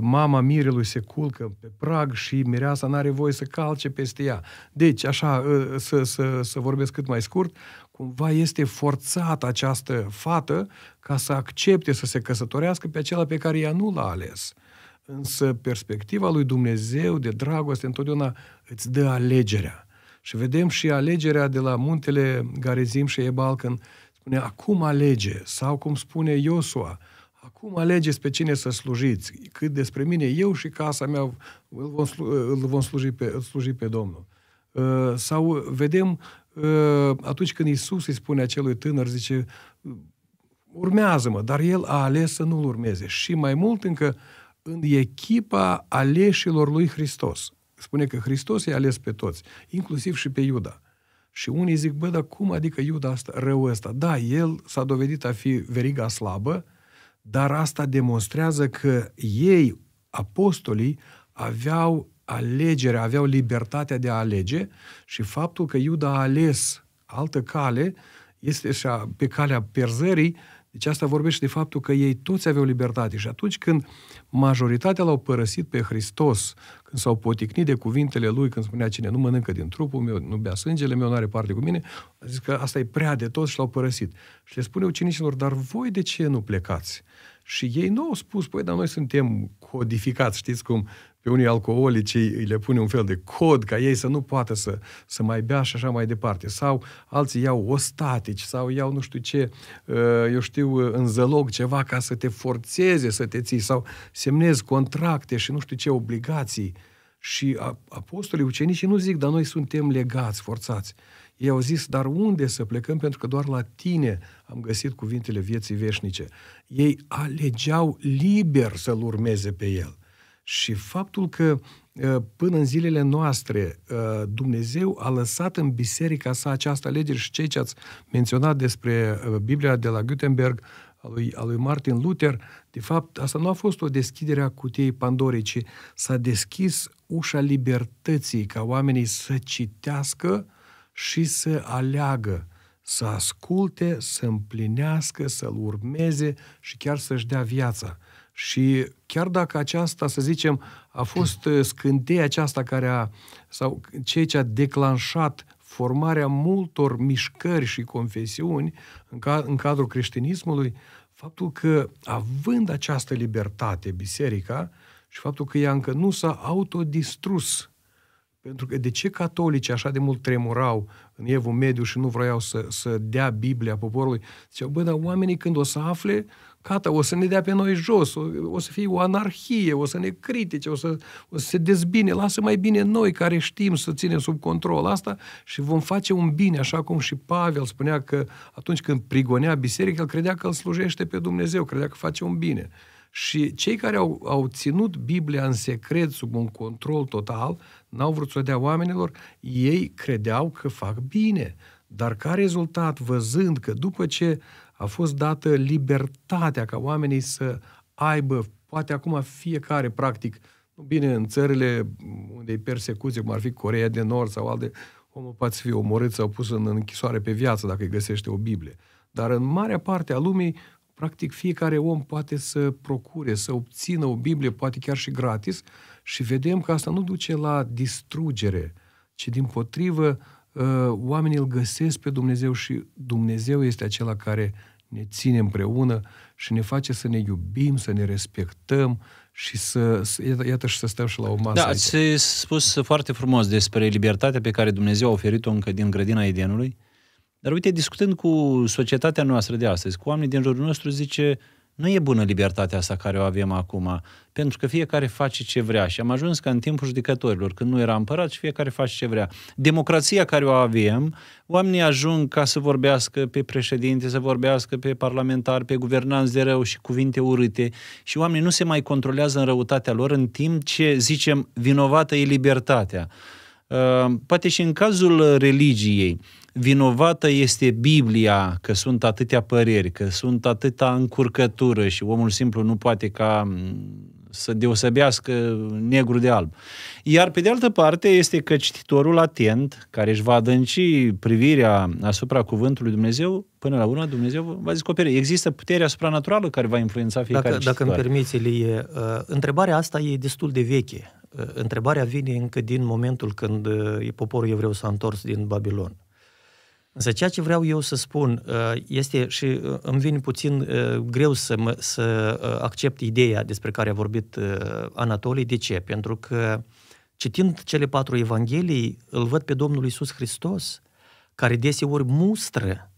mama mirelui se culcă pe prag și mireasa n-are voie să calce peste ea. Deci, așa, să, să, să vorbesc cât mai scurt, cumva este forțată această fată ca să accepte să se căsătorească pe acela pe care ea nu l-a ales. Însă perspectiva lui Dumnezeu de dragoste întotdeauna îți dă alegerea. Și vedem și alegerea de la muntele Garezim și când spune acum alege, sau cum spune Iosua, Acum alegeți pe cine să slujiți. Cât despre mine, eu și casa mea îl vom, slu- îl vom sluji, pe, îl sluji pe Domnul. Uh, sau vedem uh, atunci când Isus îi spune acelui tânăr, zice, urmează-mă, dar el a ales să nu-l urmeze. Și mai mult încă în echipa aleșilor lui Hristos. Spune că Hristos i-a ales pe toți, inclusiv și pe Iuda. Și unii zic, bă, dar cum adică Iuda asta, rău ăsta? Da, el s-a dovedit a fi veriga slabă, dar asta demonstrează că ei, apostolii, aveau alegere, aveau libertatea de a alege și faptul că Iuda a ales altă cale este așa, pe calea perzării, deci asta vorbește de faptul că ei toți aveau libertate și atunci când uh, majoritatea l-au părăsit pe Hristos când s-au poticnit de cuvintele lui, când spunea cine nu mănâncă din trupul meu, nu bea sângele meu, nu are parte cu mine, a zis că asta e prea de tot și l-au părăsit. Și le spune ucenicilor, dar voi de ce nu plecați? Și ei nu au spus, păi, dar noi suntem codificați, știți cum, pe unii alcoolici îi le pune un fel de cod ca ei să nu poată să, să mai bea și așa mai departe. Sau alții iau ostatici sau iau nu știu ce, uh, eu știu, uh, în zălog ceva ca să te forțeze să te ții sau semnezi contracte și nu știu ce obligații. Și apostolii, ucenicii nu zic, dar noi suntem legați, forțați. Ei au zis, dar unde să plecăm? Pentru că doar la tine am găsit cuvintele vieții veșnice. Ei alegeau liber să-L urmeze pe El. Și faptul că ă, până în zilele noastre ă, Dumnezeu a lăsat în biserica sa această lege și cei ce ați menționat despre ă, Biblia de la Gutenberg, a lui, a lui Martin Luther, de fapt, asta nu a fost o deschidere a cutiei Pandorei, ci s-a deschis ușa libertății ca oamenii să citească și să aleagă, să asculte, să împlinească, să-L urmeze și chiar să-și dea viața. Și chiar dacă aceasta, să zicem, a fost uh, scânteia aceasta care a, sau ceea ce a declanșat formarea multor mișcări și confesiuni în, ca, în cadrul creștinismului, faptul că, având această libertate, biserica, și faptul că ea încă nu s-a autodistrus, pentru că de ce catolicii așa de mult tremurau în evul mediu și nu vroiau să, să dea Biblia poporului? Ziceau, bă, dar oamenii când o să afle, gata, o să ne dea pe noi jos, o, o să fie o anarhie, o să ne critique, o să, o să se dezbine, lasă mai bine noi care știm să ținem sub control asta și vom face un bine, așa cum și Pavel spunea că atunci când prigonea biserica, el credea că îl slujește pe Dumnezeu, credea că face un bine. Și cei care au, au ținut Biblia în secret, sub un control total, n-au vrut să o dea oamenilor, ei credeau că fac bine. Dar ca rezultat, văzând că după ce a fost dată libertatea ca oamenii să aibă, poate acum fiecare, practic, bine, în țările unde e persecuție, cum ar fi Coreea de Nord sau alte, omul poate fi omorât sau pus în închisoare pe viață dacă îi găsește o Biblie. Dar în marea parte a lumii, practic fiecare om poate să procure, să obțină o Biblie, poate chiar și gratis, și vedem că asta nu duce la distrugere, ci din potrivă Uh, oamenii îl găsesc pe Dumnezeu și Dumnezeu este acela care ne ține împreună și ne face să ne iubim, să ne respectăm și să, iată, iată și să stăm și la o masă. Da, aici. ați spus foarte frumos despre libertatea pe care Dumnezeu a oferit-o încă din grădina Edenului, dar uite, discutând cu societatea noastră de astăzi, cu oamenii din jurul nostru, zice, uh, nu e bună libertatea asta care o avem acum, pentru că fiecare face ce vrea și am ajuns ca în timpul judecătorilor, când nu era împărat și fiecare face ce vrea. Democrația care o avem, oamenii ajung ca să vorbească pe președinte, să vorbească pe parlamentar, pe guvernanți de rău și cuvinte urâte și oamenii nu se mai controlează în răutatea lor în timp ce zicem vinovată e libertatea. Uh, poate și în cazul religiei, vinovată este Biblia, că sunt atâtea păreri, că sunt atâta încurcătură și omul simplu nu poate ca să deosebească negru de alb. Iar pe de altă parte este că cititorul atent, care își va adânci privirea asupra cuvântului Dumnezeu, până la urmă Dumnezeu va descoperi. Există puterea supranaturală care va influența fiecare Dacă, cititor. dacă îmi permiți, Ilie, uh, întrebarea asta e destul de veche. Uh, întrebarea vine încă din momentul când uh, poporul evreu s-a întors din Babilon. Însă ceea ce vreau eu să spun uh, este și uh, îmi vine puțin uh, greu să, mă, să accept ideea despre care a vorbit Anatolii. De ce? Pentru că citind cele patru evanghelii, îl văd pe Domnul Isus Hristos, care deseori mustră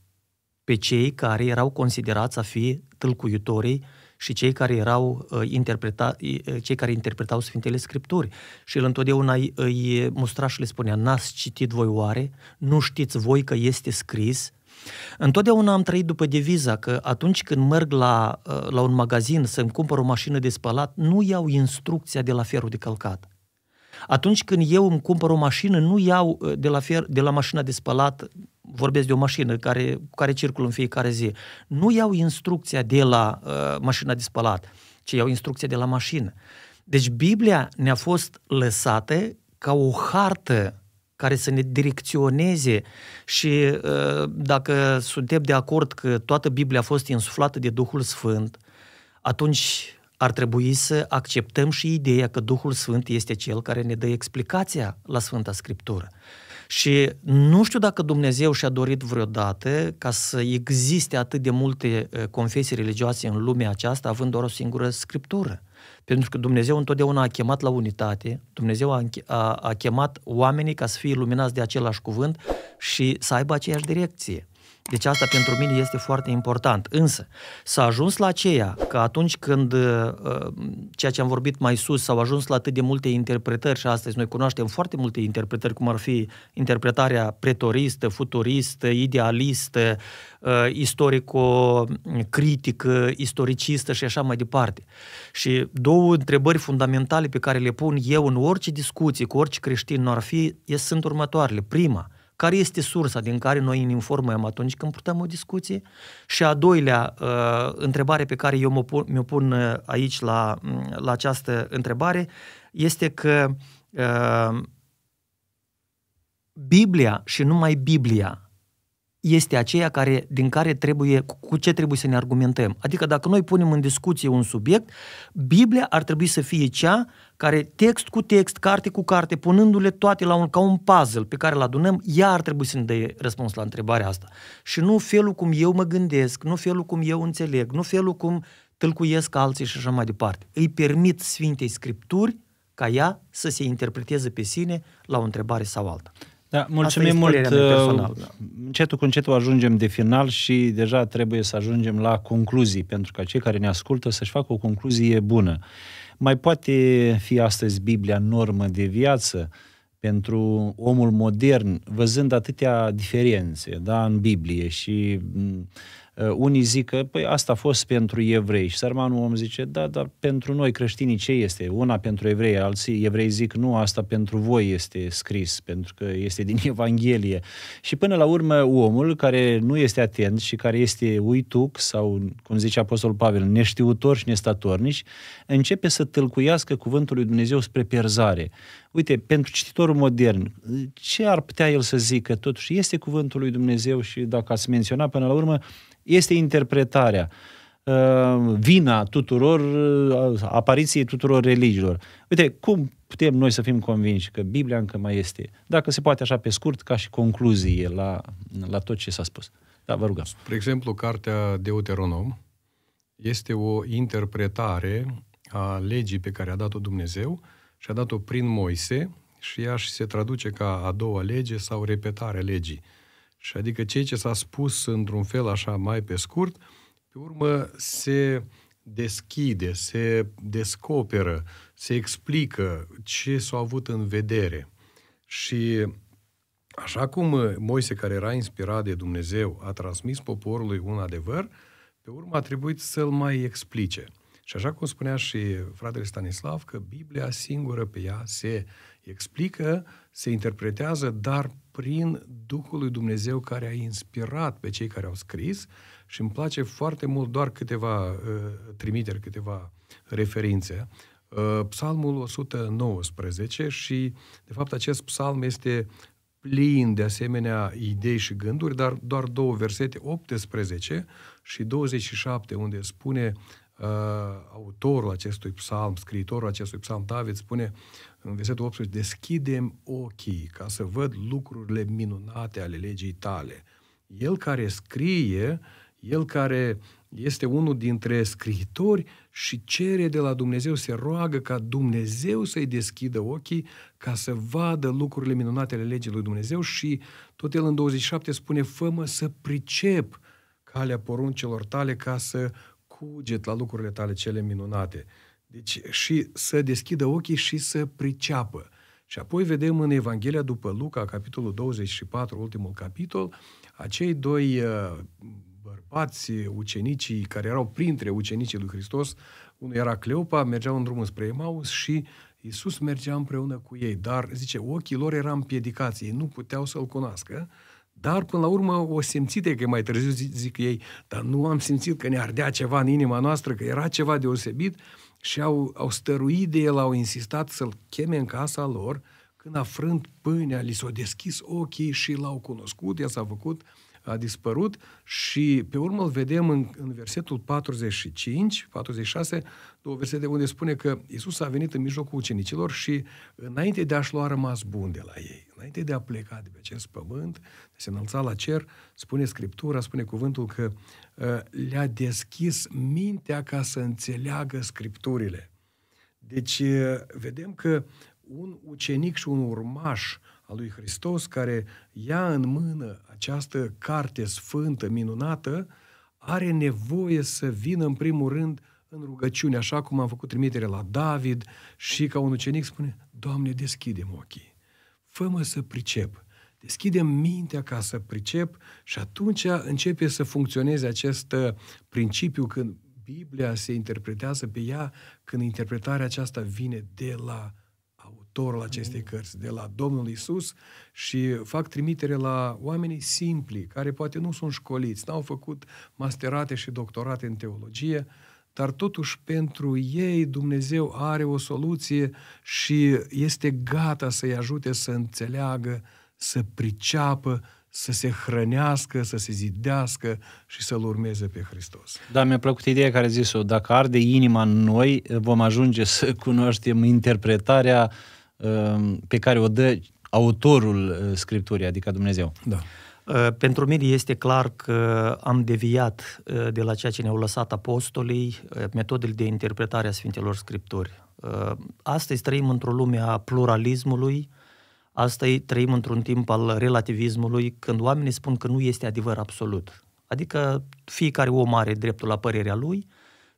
pe cei care erau considerați a fi tâlcuitorii și cei care erau uh, interpreta, uh, cei care interpretau Sfintele Scripturi. Și el întotdeauna îi, mustra și le spunea, n-ați citit voi oare? Nu știți voi că este scris? Întotdeauna am trăit după deviza că atunci când merg la, uh, la un magazin să-mi cumpăr o mașină de spălat, nu iau instrucția de la ferul de călcat. Atunci când eu îmi cumpăr o mașină, nu iau de la, fier de la mașina de spălat vorbesc de o mașină care, cu care circul în fiecare zi, nu iau instrucția de la uh, mașina de spălat, ci iau instrucția de la mașină. Deci Biblia ne-a fost lăsată ca o hartă care să ne direcționeze și uh, dacă suntem de acord că toată Biblia a fost insuflată de Duhul Sfânt, atunci ar trebui să acceptăm și ideea că Duhul Sfânt este cel care ne dă explicația la Sfânta Scriptură. Și nu știu dacă Dumnezeu și-a dorit vreodată ca să existe atât de multe confesii religioase în lumea aceasta, având doar o singură scriptură. Pentru că Dumnezeu întotdeauna a chemat la unitate, Dumnezeu a, a, a chemat oamenii ca să fie iluminați de același cuvânt și să aibă aceeași direcție. Deci asta pentru mine este foarte important. Însă, s-a ajuns la aceea că atunci când uh, ceea ce am vorbit mai sus s-au ajuns la atât de multe interpretări și astăzi noi cunoaștem foarte multe interpretări, cum ar fi interpretarea pretoristă, futuristă, idealistă, uh, istorico-critică, istoricistă și așa mai departe. Și două întrebări fundamentale pe care le pun eu în orice discuție cu orice creștin nu ar fi, sunt următoarele. Prima – care este sursa din care noi ne informăm atunci când purtăm o discuție. Și a doilea uh, întrebare pe care eu mă pun, mi-o pun uh, aici la, mm, la această întrebare este că uh, Biblia și numai Biblia este aceea care, din care trebuie, cu ce trebuie să ne argumentăm. Adică dacă noi punem în discuție un subiect, Biblia ar trebui să fie cea care text cu text, carte cu carte, punându-le toate la un, ca un puzzle pe care îl adunăm, ea ar trebui să ne dea răspuns la întrebarea asta. Și nu felul cum eu mă gândesc, nu felul cum eu înțeleg, nu felul cum tâlcuiesc alții și așa mai departe. Îi permit Sfintei Scripturi ca ea să se interpreteze pe sine la o întrebare sau alta. Da, mulțumim mult. Uh, Personal, da. Încetul cu încetul ajungem de final și deja trebuie să ajungem la concluzii, pentru ca cei care ne ascultă să-și facă o concluzie bună. Mai poate fi astăzi Biblia normă de viață pentru omul modern, văzând atâtea diferențe da, în Biblie și Uh, unii zic că păi, asta a fost pentru evrei și sărmanul om zice, da, dar pentru noi creștinii ce este? Una pentru evrei, alții evrei zic, nu, asta pentru voi este scris, pentru că este din Evanghelie. Și până la urmă omul care nu este atent și care este uituc sau, cum zice Apostolul Pavel, neștiutor și nestatornici, începe să tâlcuiască cuvântul lui Dumnezeu spre pierzare uite, pentru cititorul modern, ce ar putea el să zică? Totuși, este cuvântul lui Dumnezeu și, dacă ați menționat până la urmă, este interpretarea uh, vina tuturor, uh, apariției tuturor religiilor. Uite, cum putem noi să fim convinși că Biblia încă mai este, dacă se poate așa pe scurt, ca și concluzie la, la tot ce s-a spus. Da, vă rugăm. Spre exemplu, cartea Deuteronom este o interpretare a legii pe care a dat-o Dumnezeu și a dat-o prin Moise și ea și se traduce ca a doua lege sau repetare legii. Și adică ceea ce s-a spus într-un fel așa mai pe scurt, pe urmă se deschide, se descoperă, se explică ce s-a avut în vedere. Și așa cum Moise, care era inspirat de Dumnezeu, a transmis poporului un adevăr, pe urmă a trebuit să-l mai explice. Și așa cum spunea și fratele Stanislav, că Biblia singură pe ea se explică, se interpretează, dar prin Duhul lui Dumnezeu care a inspirat pe cei care au scris și îmi place foarte mult doar câteva uh, trimiteri, câteva referințe. Uh, psalmul 119 și, de fapt, acest psalm este plin de asemenea idei și gânduri, dar doar două versete, 18 și 27, unde spune uh, autorul acestui psalm, scriitorul acestui psalm, David, spune în versetul 18, deschidem ochii ca să văd lucrurile minunate ale legii tale. El care scrie, el care este unul dintre scriitori și cere de la Dumnezeu, se roagă ca Dumnezeu să-i deschidă ochii ca să vadă lucrurile minunate ale legii lui Dumnezeu și tot el în 27 spune, fă să pricep calea poruncelor tale ca să cuget la lucrurile tale cele minunate. Deci și să deschidă ochii și să priceapă. Și apoi vedem în Evanghelia după Luca, capitolul 24, ultimul capitol, acei doi uh, bărbați, ucenicii care erau printre ucenicii lui Hristos, unul era Cleopa, mergeau în drumul spre Emaus și Iisus mergea împreună cu ei, dar, zice, ochii lor erau împiedicați, ei nu puteau să-L cunoască, dar, până la urmă, o simțite că mai târziu zic ei, dar nu am simțit că ne ardea ceva în inima noastră, că era ceva deosebit și au, au stăruit de el, au insistat să-l cheme în casa lor, când afrând pâinea, li s-au deschis ochii și l-au cunoscut, i s-a făcut uh, a dispărut și pe urmă îl vedem în, în versetul 45, 46, două versete unde spune că Isus a venit în mijlocul ucenicilor și înainte de a-și lua rămas bun de la ei, înainte de a pleca de pe acest pământ, de a se înălța la cer, spune Scriptura, spune cuvântul că uh, le-a deschis mintea ca să înțeleagă Scripturile. Deci, uh, vedem că un ucenic și un urmaș a lui Hristos, care ia în mână această carte sfântă, minunată, are nevoie să vină în primul rând în rugăciune, așa cum am făcut trimitere la David și ca un ucenic spune, Doamne, deschidem ochii, fă să pricep, deschidem mintea ca să pricep și atunci începe să funcționeze acest uh, principiu când Biblia se interpretează pe ea, când interpretarea aceasta vine de la autorul acestei cărți, de la Domnul Isus și fac trimitere la oamenii simpli, care poate nu sunt școliți, n-au făcut masterate și doctorate în teologie, dar totuși pentru ei Dumnezeu are o soluție și este gata să-i ajute să înțeleagă, să priceapă, să se hrănească, să se zidească și să-L urmeze pe Hristos. Da, mi-a plăcut ideea care a zis-o, dacă arde inima în noi, vom ajunge să cunoaștem interpretarea uh, Um, pe care o dă autorul uh, Scripturii, adică Dumnezeu. Da. Uh, pentru mine este clar că am deviat uh, de la ceea ce ne-au lăsat apostolii, metodele de interpretare a Sfintelor Scripturi. Astăzi trăim într-o lume a pluralismului, astăzi trăim într-un timp al relativismului, când oamenii spun că nu este adevăr absolut. Adică fiecare om are dreptul la părerea lui,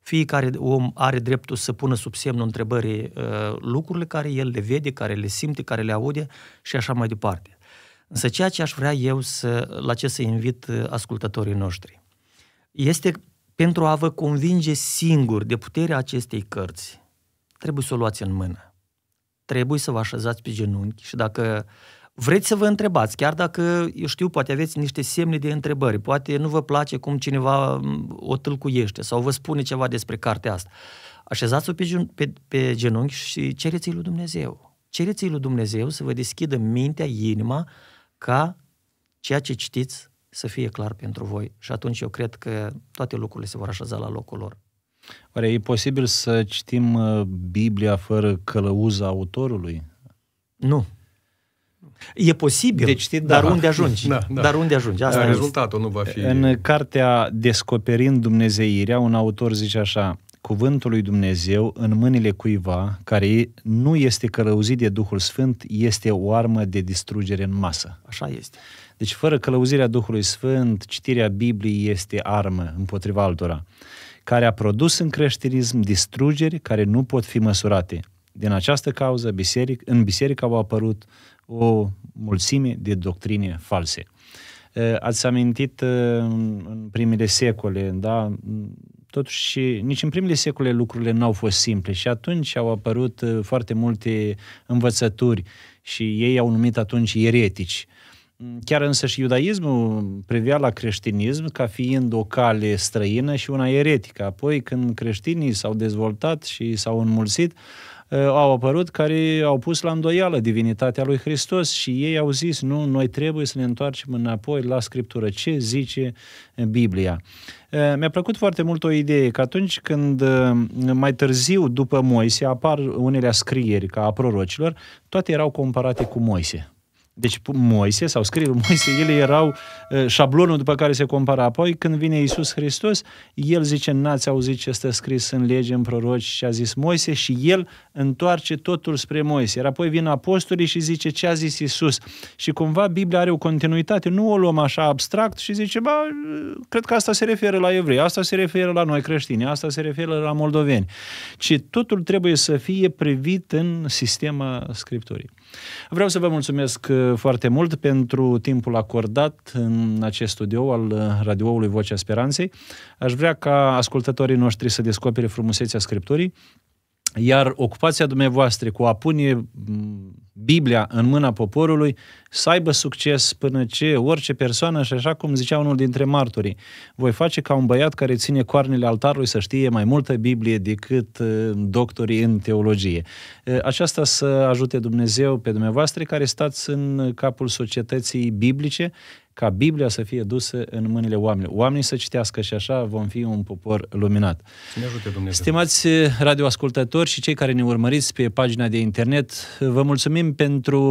fiecare om are dreptul să pună sub semnul întrebării uh, lucrurile care el le vede, care le simte, care le aude și așa mai departe. Însă ceea ce aș vrea eu să, la ce să invit uh, ascultătorii noștri este pentru a vă convinge singur de puterea acestei cărți, trebuie să o luați în mână. Trebuie să vă așezați pe genunchi și dacă uh, Vreți să vă întrebați, chiar dacă, eu știu, poate aveți niște semne de întrebări, poate nu vă place cum cineva o tâlcuiește sau vă spune ceva despre cartea asta. Așezați-o pe, pe, pe genunchi și cereți-i lui Dumnezeu. Cereți-i lui Dumnezeu să vă deschidă mintea, inima, ca ceea ce citiți să fie clar pentru voi. Și atunci eu cred că toate lucrurile se vor așeza la locul lor. Oare e posibil să citim uh, Biblia fără călăuza autorului? Nu, E posibil, deci, știi, dar da, unde ajungi? Da, da. Dar unde ajungi? Asta da, rezultatul nu va fi... În cartea Descoperind Dumnezeirea, un autor zice așa, Cuvântul lui Dumnezeu în mâinile cuiva care nu este călăuzit de Duhul Sfânt este o armă de distrugere în masă. Așa este. Deci fără călăuzirea Duhului Sfânt, citirea Bibliei este armă împotriva altora, care a produs în creștinism distrugeri care nu pot fi măsurate. Din această cauză, biseric, în biserică au apărut o mulțime de doctrine false. Ați amintit în primele secole, da? Totuși, nici în primele secole lucrurile nu au fost simple și atunci au apărut foarte multe învățături și ei au numit atunci eretici. Chiar însă și iudaismul privea la creștinism ca fiind o cale străină și una eretică. Apoi, când creștinii s-au dezvoltat și s-au înmulțit, Eh, au apărut care au pus la îndoială divinitatea lui Hristos și ei au zis, nu, noi trebuie să ne întoarcem înapoi la Scriptură. Ce zice eh, Biblia? Eh, mi-a plăcut foarte mult o idee că atunci când mai târziu, după Moise, apar unele scrieri ca a prorocilor, toate erau comparate cu Moise. Deci Moise, sau scriul Moise, ele erau șablonul după care se compara. Apoi, când vine Isus Hristos, el zice, n-ați auzit ce stă scris în lege, în proroci și a zis Moise și el întoarce totul spre Moise. Iar apoi vin apostolii și zice ce a zis Isus. Și cumva Biblia are o continuitate, nu o luăm așa abstract și zice, ba, cred că asta se referă la evrei, asta se referă la noi creștini, asta se referă la moldoveni. Ci totul trebuie să fie privit în sistema Scripturii. Vreau să vă mulțumesc uh, foarte mult pentru timpul acordat în acest studio al uh, radioului Vocea Speranței. Aș vrea ca ascultătorii noștri să descopere frumusețea Scripturii, iar ocupația dumneavoastră cu a pune Biblia în mâna poporului să aibă succes până ce orice persoană, și așa cum zicea unul dintre martorii, voi face ca un băiat care ține coarnele altarului să știe mai multă Biblie decât uh, doctorii în teologie. Uh, aceasta să ajute Dumnezeu pe dumneavoastră care stați în capul societății biblice ca Biblia să fie dusă în mâinile oamenilor. Oamenii să citească și așa vom fi un popor luminat. ne ajute Dumnezeu. Stimați eh, radioascultători și cei care ne urmăriți pe pagina de internet, vă mulțumim pentru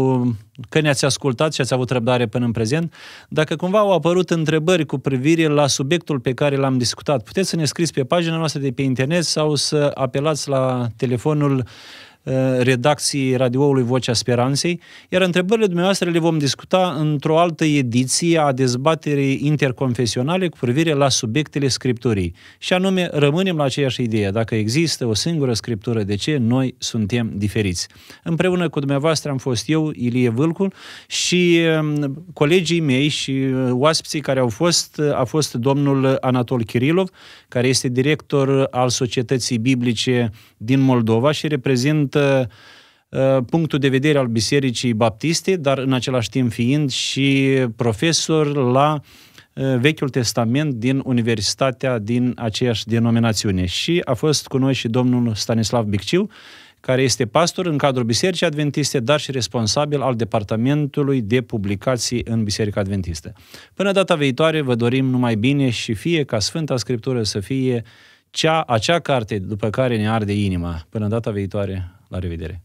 că ne-ați ascultat și ați avut răbdare până în prezent. Dacă cumva au apărut întrebări cu privire la subiectul pe care l-am discutat, puteți să ne scriți pe pagina noastră de pe internet sau să apelați la telefonul Uh, redacției radioului Vocea Speranței, iar întrebările dumneavoastră le vom discuta într-o altă ediție a dezbaterii interconfesionale cu privire la subiectele Scripturii. Și anume, rămânem la aceeași idee. Dacă există o singură Scriptură, de ce noi suntem diferiți? Împreună cu dumneavoastră am fost eu, Ilie Vâlcul, și um, colegii mei și uh, oaspeții care au fost, uh, a fost domnul Anatol Kirilov, care este director al Societății Biblice din Moldova și reprezintă reprezintă uh, punctul de vedere al Bisericii Baptiste, dar în același timp fiind și profesor la uh, Vechiul Testament din Universitatea din aceeași denominațiune. Și a fost cu noi și domnul Stanislav Bicciu, care este pastor în cadrul Bisericii Adventiste, dar și responsabil al Departamentului de Publicații în Biserica Adventistă. Până data viitoare, vă dorim numai bine și fie ca Sfânta Scriptură să fie cea, acea carte după care ne arde inima. Până data viitoare, La rivedere.